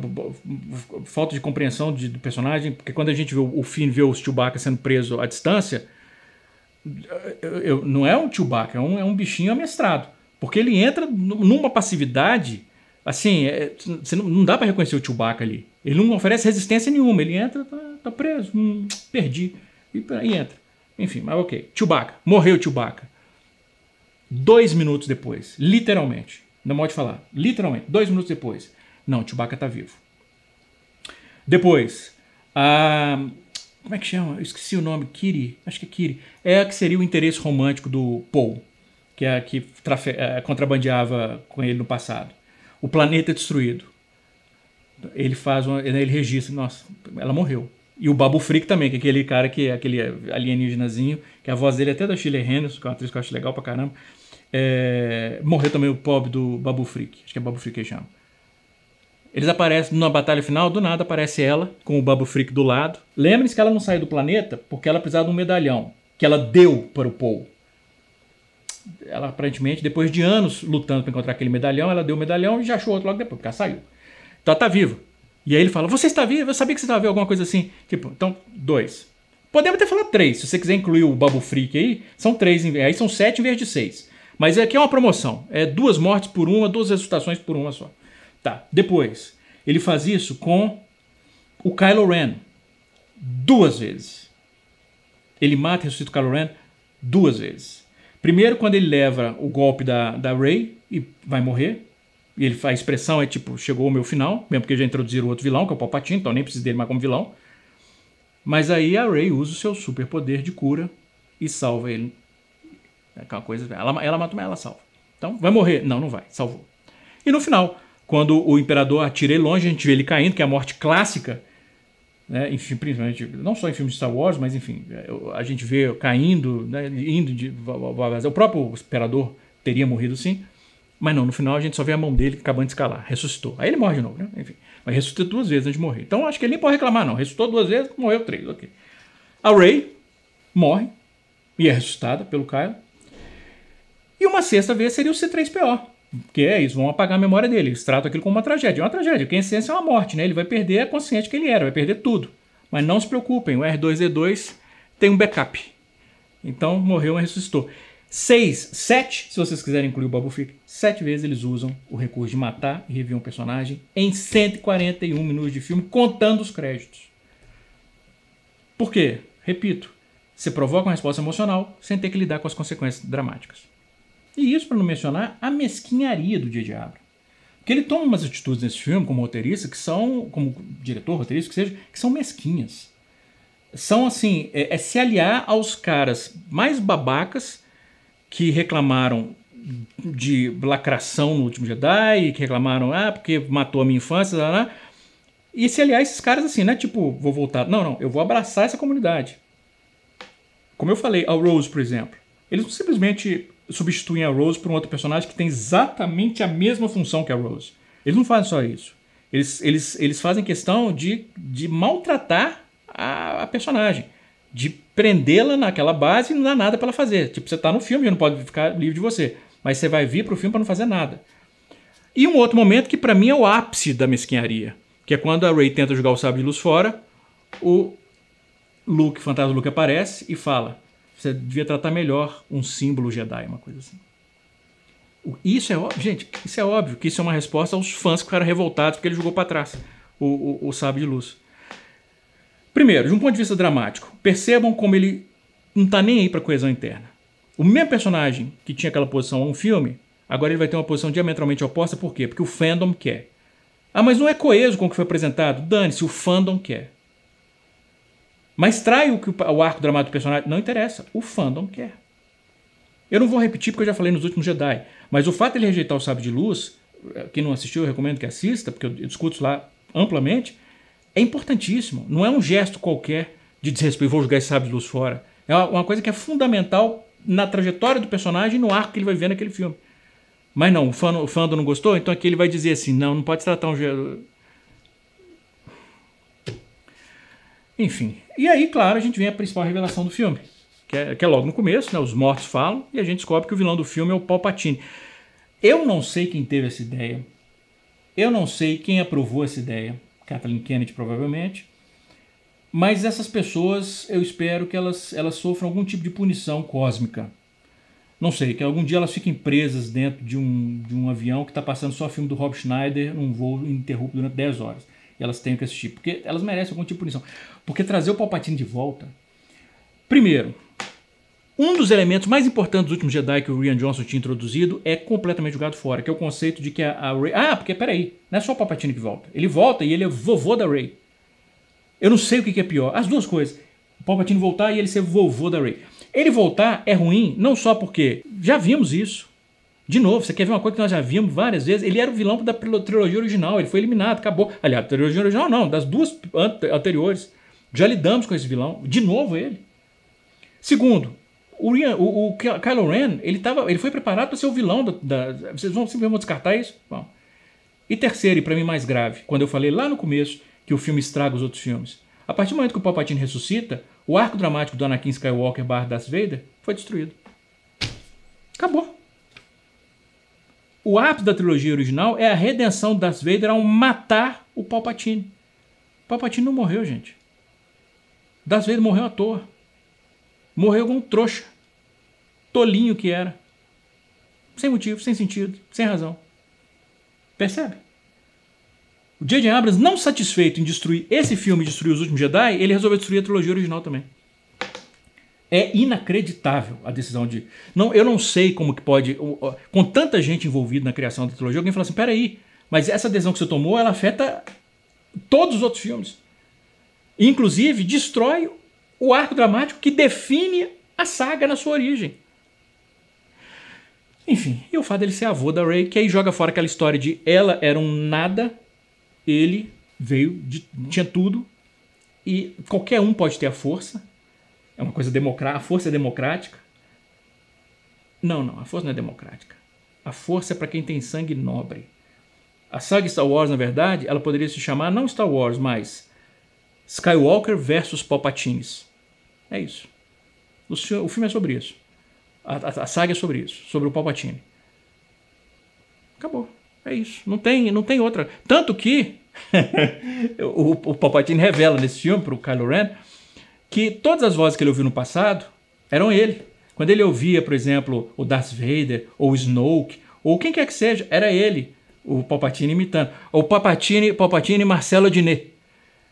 falta de compreensão de, do personagem, porque quando a gente vê o, o Finn vê o Chewbacca sendo preso à distância, eu, eu, não é um Chewbacca, é um, é um bichinho amestrado. Porque ele entra numa passividade, assim, é, você não, não dá para reconhecer o Chewbacca ali. Ele não oferece resistência nenhuma, ele entra, tá, tá preso, hum, perdi, e, entra. Enfim, mas ok. Chewbacca, morreu Chewbacca. Dois minutos depois, literalmente, não pode falar, literalmente, dois minutos depois, não, Chewbacca tá vivo. Depois, a ah, como é que chama? Eu esqueci o nome. Kiri. Acho que é Kiri. É a que seria o interesse romântico do Paul, que é a que trafe... É, contrabandeava com ele no passado. O planeta é destruído. Ele faz uma... Né, ele registra, nossa, ela morreu. E o Babu Freak também, que é aquele cara que é aquele alienígenazinho, que a voz dele é até da Chile Henderson, que é uma atriz que eu acho legal pra caramba. É... morreu também o pobre do Babu Freak. acho que é Babu Freak que chama. Eles aparecem numa batalha final, do nada aparece ela, com o Babu Freak do lado. Lembre-se que ela não saiu do planeta porque ela precisava de um medalhão, que ela deu para o Paul. Ela aparentemente, depois de anos lutando para encontrar aquele medalhão, ela deu o medalhão e já achou outro logo depois, porque ela saiu. Então ela tá viva. E aí ele fala: Você está vivo? Eu sabia que você estava vivo, alguma coisa assim. Tipo, então, dois. Podemos até falar três, se você quiser incluir o Babu Freak aí, são três, aí são sete em vez de seis. Mas aqui é uma promoção: é duas mortes por uma, duas ressuscitações por uma só. Tá, depois, ele faz isso com o Kylo Ren duas vezes. Ele mata e ressuscita o Kylo Ren duas vezes. Primeiro, quando ele leva o golpe da, da Rey e vai morrer. E ele, a expressão é tipo, chegou o meu final, mesmo porque já introduziram outro vilão, que é o Palpatine, então nem preciso dele mais como vilão. Mas aí a Rey usa o seu superpoder de cura e salva ele. É aquela coisa, ela, ela mata, mas ela salva. Então, vai morrer? Não, não vai, salvou. E no final, quando o imperador atirei longe, a gente vê ele caindo, que é a morte clássica. Né? Enfim, principalmente, não só em filmes de Star Wars, mas enfim, é, a gente vê caindo, né? indo de. É o próprio imperador teria morrido sim, mas não, no final a gente só vê a mão dele acabando de escalar, ressuscitou. Aí ele morre de novo, né? Enfim, mas ressuscitou duas vezes antes de morrer. Então acho que ele nem pode reclamar, não. Ressuscitou duas vezes, morreu três, ok. A Ray morre e é ressuscitada pelo Kyle. E uma sexta vez seria o C3PO. Porque é isso, vão apagar a memória dele. Eles tratam aquilo como uma tragédia. É uma tragédia, porque a essência é uma morte, né? Ele vai perder a consciência que ele era, vai perder tudo. Mas não se preocupem, o R2-D2 tem um backup. Então, morreu, mas ressuscitou. Seis, sete, se vocês quiserem incluir o Babu Freak, sete vezes eles usam o recurso de matar e reviver um personagem em 141 minutos de filme, contando os créditos. Por quê? Repito, você provoca uma resposta emocional sem ter que lidar com as consequências dramáticas. E isso para não mencionar a mesquinharia do J.J. Porque ele toma umas atitudes nesse filme, como roteirista, que são, como diretor, roteirista, que seja, que são mesquinhas. São assim, é, é se aliar aos caras mais babacas que reclamaram de lacração no último Jedi, que reclamaram, ah, porque matou a minha infância, lá, lá. e se aliar esses caras assim, né? Tipo, vou voltar. Não, não, eu vou abraçar essa comunidade. Como eu falei, ao Rose, por exemplo. Eles não simplesmente substituem a Rose por um outro personagem que tem exatamente a mesma função que a Rose. Eles não fazem só isso. Eles, eles, eles fazem questão de, de maltratar a, a personagem. De prendê-la naquela base e não dá nada para ela fazer. Tipo, você tá no filme e não pode ficar livre de você. Mas você vai vir pro filme para não fazer nada. E um outro momento que para mim é o ápice da mesquinharia. Que é quando a Ray tenta jogar o sábio de luz fora. O Luke, o fantasma Luke aparece e fala você devia tratar melhor um símbolo Jedi, uma coisa assim. Isso é óbvio, gente, isso é óbvio que isso é uma resposta aos fãs que ficaram revoltados porque ele jogou para trás o, o, o sábio de luz. Primeiro, de um ponto de vista dramático, percebam como ele não tá nem aí para coesão interna. O mesmo personagem que tinha aquela posição a um filme, agora ele vai ter uma posição diametralmente oposta, por quê? Porque o fandom quer. Ah, mas não é coeso com o que foi apresentado? Dane-se, o fandom quer. Mas trai o que o arco dramático do personagem. Não interessa. O fandom quer. Eu não vou repetir porque eu já falei nos últimos Jedi. Mas o fato de ele rejeitar o Sábio de Luz, eh, quem não assistiu, eu recomendo que assista, porque eu discuto lá amplamente, é importantíssimo. Não é um gesto qualquer de desrespeito, vou jogar esse Sábio de Luz fora. É uma coisa que é fundamental na trajetória do personagem e no arco que ele vai ver naquele filme. Mas não, o fandom, não gostou, então aqui ele vai dizer assim: não, não pode tratar um Enfim. E aí, claro, a gente vem a principal revelação do filme, que é, que é logo no começo, né? Os mortos falam e a gente descobre que o vilão do filme é o Palpatine. Eu não sei quem teve essa ideia. Eu não sei quem aprovou essa ideia. Kathleen Kennedy, provavelmente. Mas essas pessoas, eu espero que elas, elas sofram algum tipo de punição cósmica. Não sei, que algum dia elas fiquem presas dentro de um, de um avião que está passando só filme do Rob Schneider num voo ininterrupto durante 10 horas elas tenham que assistir, porque elas merecem algum tipo de punição. Porque trazer o Palpatine de volta. Primeiro, um dos elementos mais importantes dos últimos Jedi que o Rian Johnson tinha introduzido é completamente jogado fora, que é o conceito de que a, a Rey. Ah, porque peraí, não é só o Palpatine que volta. Ele volta e ele é vovô da Rey. Eu não sei o que, que é pior. As duas coisas. O Palpatine voltar e ele ser vovô da Rey. Ele voltar é ruim, não só porque já vimos isso. De novo, você quer ver uma coisa que nós já vimos várias vezes? Ele era o vilão da trilogia original, ele foi eliminado, acabou. Aliás, a trilogia original não, das duas anteriores. Já lidamos com esse vilão, de novo ele. Segundo, o, o, o Kylo Ren, ele, tava, ele foi preparado para ser o vilão da, da, Vocês vão simplesmente descartar isso? Bom. E terceiro, e para mim mais grave, quando eu falei lá no começo que o filme estraga os outros filmes. A partir do momento que o Palpatine ressuscita, o arco dramático do Anakin Skywalker barra Darth Vader foi destruído. Acabou. O ápice da trilogia original é a redenção de Darth Vader ao matar o Palpatine. O Palpatine não morreu, gente. Darth Vader morreu à toa. Morreu com um trouxa. Tolinho que era. Sem motivo, sem sentido, sem razão. Percebe? O J.J. Abrams, não satisfeito em destruir esse filme e destruir os últimos Jedi, ele resolveu destruir a trilogia original também. É inacreditável a decisão de. Não, eu não sei como que pode. Com tanta gente envolvida na criação da trilogia, alguém fala assim: peraí, mas essa decisão que você tomou ela afeta todos os outros filmes. Inclusive, destrói o arco dramático que define a saga na sua origem. Enfim, e o fato dele ser avô da Ray, que aí joga fora aquela história de ela era um nada, ele veio, de, tinha tudo, e qualquer um pode ter a força, é uma coisa democrática. A força é democrática? Não, não. A força não é democrática. A força é para quem tem sangue nobre. A saga Star Wars, na verdade, ela poderia se chamar não Star Wars, mas Skywalker versus Palpatines. É isso. O, senhor, o filme é sobre isso. A, a, a, saga é sobre isso, sobre o Palpatine. Acabou. É isso. Não tem, não tem outra. Tanto que [LAUGHS] o, o Palpatine revela nesse filme para o Kylo Ren que todas as vozes que ele ouviu no passado eram ele. Quando ele ouvia, por exemplo, o Darth Vader, ou o Snoke, ou quem quer que seja, era ele, o Palpatine imitando. Ou Palpatine, Palpatine Marcelo Diné.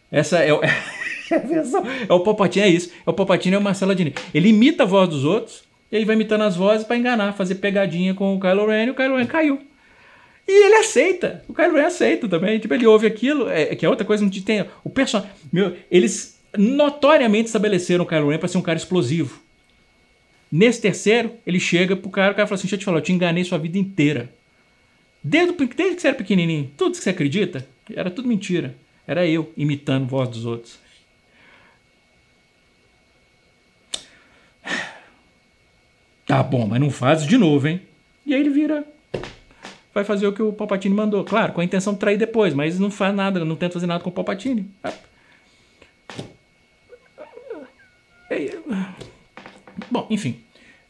Essa é, o... [LAUGHS] é o Palpatine, é isso. É o Palpatine é o Marcelo Diné. Ele imita a voz dos outros, e vai imitando as vozes para enganar, fazer pegadinha com o Kylo Ren, e o Kylo Ren caiu. E ele aceita. O Kylo Ren aceita também. Tipo, ele ouve aquilo, é, que é outra coisa, não tem... O personagem... Eles notoriamente estabeleceram o Kylo Ren para ser um cara explosivo. Nesse terceiro, ele chega pro cara, o cara fala assim: Deixa eu te falar, eu te enganei sua vida inteira. Desde, desde que você era pequenininho, tudo que você acredita era tudo mentira. Era eu imitando a voz dos outros. Tá bom, mas não faz de novo, hein? E aí ele vira. Vai fazer o que o Palpatine mandou. Claro, com a intenção de trair depois, mas não faz nada, não tenta fazer nada com o Palpatine. É, bom, enfim.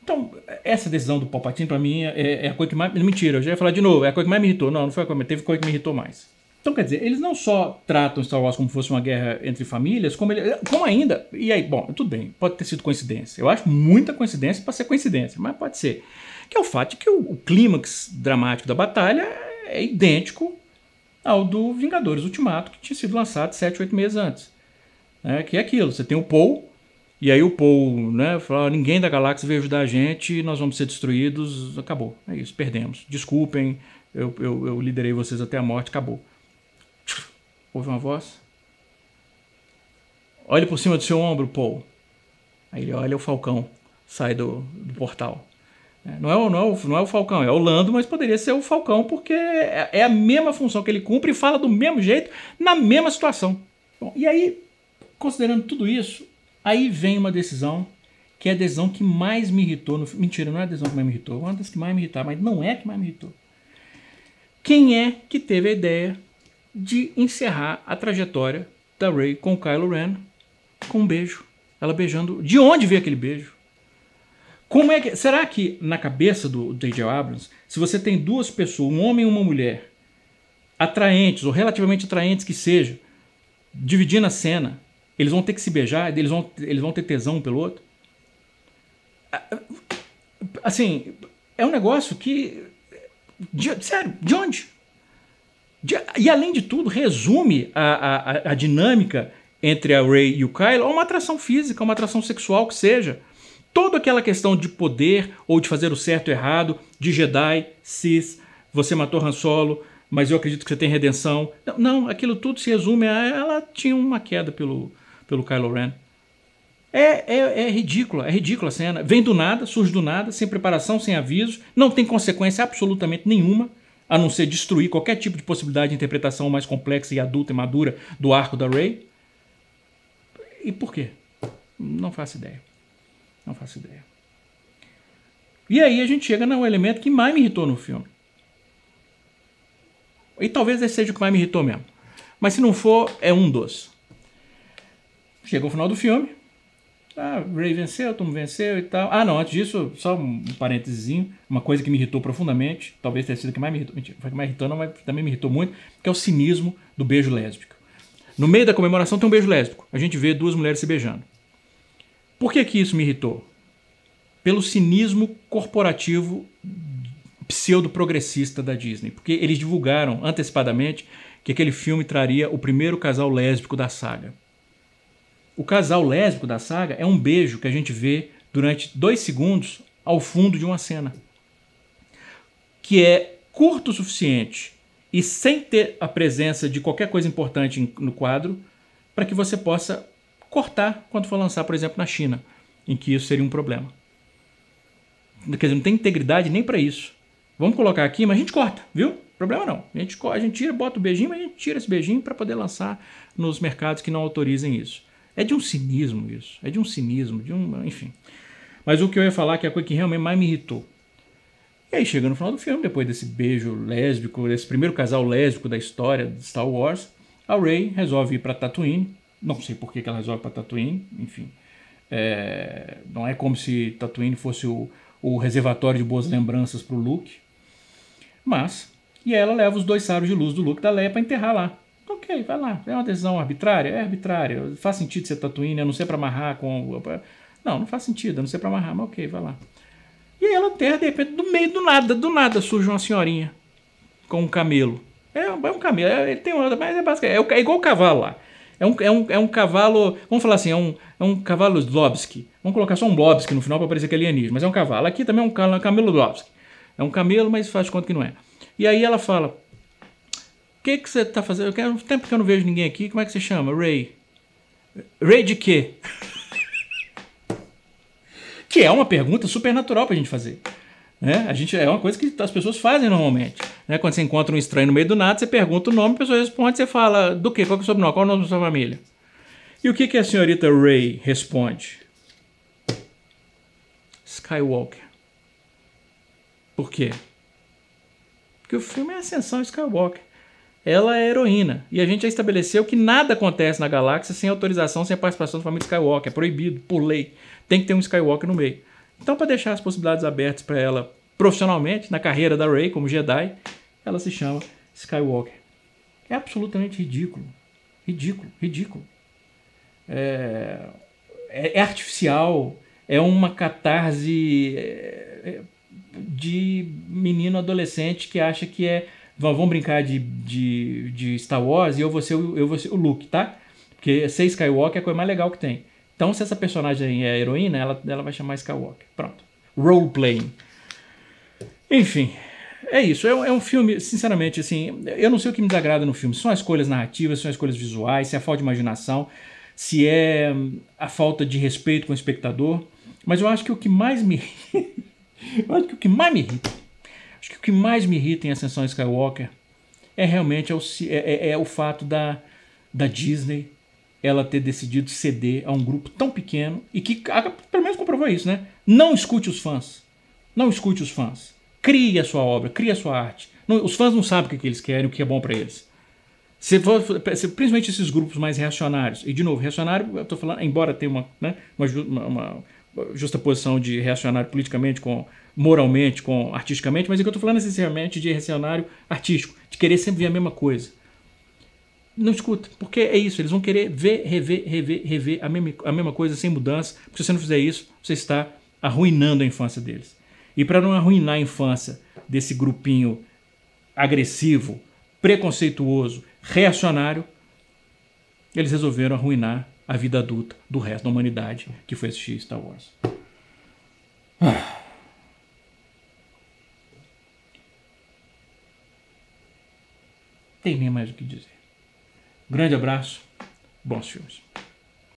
Então, essa decisão do Palpatine, para mim, é, é, a coisa que mais. Mentira, eu já ia falar de novo, é a coisa que mais me irritou. Não, não foi a coisa mais. Teve coisa que me irritou mais. Então, quer dizer, eles não só tratam Star Wars como se fosse uma guerra entre famílias, como, ele, como ainda. E aí, bom, tudo bem, pode ter sido coincidência. Eu acho muita coincidência para ser coincidência, mas pode ser. Que é o fato de que o, o clímax dramático da batalha é idêntico ao do Vingadores Ultimato, que tinha sido lançado 7, 8 meses antes. É, que é aquilo: você tem o Paul e aí o Paul, né, Falou, ninguém da galáxia veio ajudar a gente, nós vamos ser destruídos, acabou, é isso, perdemos. Desculpem, eu, eu, eu liderei vocês até a morte, acabou. Ouve uma voz? Olhe por cima do seu ombro, Paul. Aí ele olha o Falcão, sai do, do portal. É, não é, o, não, é o, não é o Falcão, é o Lando, mas poderia ser o Falcão, porque é, é a mesma função que ele cumpre e fala do mesmo jeito, na mesma situação. Bom, e aí, considerando tudo isso, Aí vem uma decisão que é a decisão que mais me irritou. No... Mentira, não é a decisão que mais me irritou, é uma das que mais me irritava, mas não é a que mais me irritou. Quem é que teve a ideia de encerrar a trajetória da Ray com o Kylo Ren com um beijo? Ela beijando. De onde veio aquele beijo? Como é que. Será que na cabeça do DJ Abrams, se você tem duas pessoas, um homem e uma mulher, atraentes ou relativamente atraentes que sejam, dividindo a cena, eles vão ter que se beijar, eles vão, eles vão ter tesão um pelo outro. Assim, é um negócio que. De, sério, de onde? De, e além de tudo, resume a, a, a dinâmica entre a Ray e o Kyle a uma atração física, uma atração sexual que seja. Toda aquela questão de poder ou de fazer o certo e o errado, de Jedi, Cis, você matou Han Solo, mas eu acredito que você tem redenção. Não, não aquilo tudo se resume a ela tinha uma queda pelo, pelo Kylo Ren. É, é, é ridícula, é ridícula a cena. Vem do nada, surge do nada, sem preparação, sem aviso, não tem consequência absolutamente nenhuma, a não ser destruir qualquer tipo de possibilidade de interpretação mais complexa e adulta e madura do arco da Rey. E por quê? Não faço ideia. Não faço ideia. E aí a gente chega no elemento que mais me irritou no filme. E talvez esse seja o que mais me irritou mesmo. Mas se não for, é um dos. Chegou o final do filme. Ah, Ray venceu, Tom venceu e tal. Ah, não, antes disso, só um parênteses, uma coisa que me irritou profundamente, talvez tenha sido que mais me irritou, mentira, foi que mais irritou, não, mas também me irritou muito, que é o cinismo do beijo lésbico. No meio da comemoração tem um beijo lésbico. A gente vê duas mulheres se beijando. Por que que isso me irritou? Pelo cinismo corporativo pseudo-progressista da Disney, porque eles divulgaram antecipadamente que aquele filme traria o primeiro casal lésbico da saga. O casal lésbico da saga é um beijo que a gente vê durante dois segundos ao fundo de uma cena, que é curto o suficiente e sem ter a presença de qualquer coisa importante no quadro para que você possa cortar quando for lançar, por exemplo, na China, em que isso seria um problema. Quer dizer, não tem integridade nem para isso. Vamos colocar aqui, mas a gente corta, viu? Problema não. A gente, a gente tira, bota o beijinho, mas a gente tira esse beijinho para poder lançar nos mercados que não autorizem isso. É de um cinismo isso. É de um cinismo, de um. Enfim. Mas o que eu ia falar que é a coisa que realmente mais me irritou. E aí chega no final do filme, depois desse beijo lésbico, desse primeiro casal lésbico da história de Star Wars, a Rey resolve ir para Tatooine. Não sei por que ela resolve para Tatooine, enfim. É, não é como se Tatooine fosse o, o reservatório de boas lembranças para o Luke. Mas, e ela leva os dois sabres de luz do Luke da Leia para enterrar lá. Ok, vai lá. É uma decisão arbitrária? É arbitrária. Faz sentido ser Tatooine, a não ser para amarrar com. Não, não faz sentido, a não ser para amarrar, mas ok, vai lá. E aí ela terra, de repente, do meio do nada, do nada surge uma senhorinha com um camelo. É, é um camelo, é, ele tem uma, mas é basicamente. É, é igual o cavalo lá. É um, é, um, é um cavalo, vamos falar assim, é um, é um cavalo Zlobsky. Vamos colocar só um Lobsky no final para parecer que é alienígena, mas é um cavalo. Aqui também é um camelo Blobsky. É um camelo, mas faz de conta que não é. E aí ela fala, que que você tá fazendo? Eu quero tempo que eu não vejo ninguém aqui. Como é que você chama? Ray. Ray de quê? [LAUGHS] que é uma pergunta super natural pra gente fazer. Né? A gente, é uma coisa que as pessoas fazem normalmente. Né? Quando você encontra um estranho no meio do nada, você pergunta o nome, a pessoa responde, você fala do quê? Qual que é o sobrenome? Qual é o nome da sua família? E o que, que a senhorita Ray responde? Skywalker. Por quê? Porque o filme é Ascensão Skywalker ela é heroína. E a gente já estabeleceu que nada acontece na galáxia sem autorização, sem a participação da família Skywalker. É proibido, por lei. Tem que ter um Skywalker no meio. Então, para deixar as possibilidades abertas para ela profissionalmente, na carreira da Rey como Jedi, ela se chama Skywalker. É absolutamente ridículo. Ridículo, ridículo. É, é, é artificial, é uma catarse é, é, de menino adolescente que acha que é vamos brincar de, de, de Star Wars e eu vou, ser o, eu vou ser o Luke, tá? Porque ser Skywalker é a coisa mais legal que tem. Então, se essa personagem é heroína, ela, ela vai chamar Skywalker. Pronto. Role playing. Enfim, é isso. É, é, um filme, sinceramente, assim, eu não sei o que me desagrada no filme. São as escolhas narrativas, são as escolhas visuais, se é a falta de imaginação, se é hum, a falta de respeito com o espectador. Mas eu acho que o que mais me. [LAUGHS] eu acho que o que mais me irrita Acho que o que mais me irrita em Ascensão Skywalker é realmente é o, é, é, é o fato da, da Disney ela ter decidido ceder a um grupo tão pequeno e que, pelo menos comprovou isso, né? Não escute os fãs. Não escute os fãs. Crie a sua obra, crie a sua arte. Não, os fãs não sabem o que eles querem, o que é bom para eles. Se for, se, principalmente esses grupos mais reacionários. E, de novo, reacionário, eu estou falando, embora tenha uma, né, uma, uma, justaposição de reacionário politicamente com moralmente, com artisticamente, mas o é que eu estou falando é sinceramente de reacionário artístico, de querer sempre ver a mesma coisa. Não escuta, porque é isso, eles vão querer ver, rever, rever, rever a mesma, a mesma coisa sem mudança, porque se você não fizer isso, você está arruinando a infância deles. E para não arruinar a infância desse grupinho agressivo, preconceituoso, reacionário, eles resolveram arruinar a vida adulta do resto da humanidade que foi assistir Star Wars. Tem nem mais o que dizer. Grande abraço, bons filmes.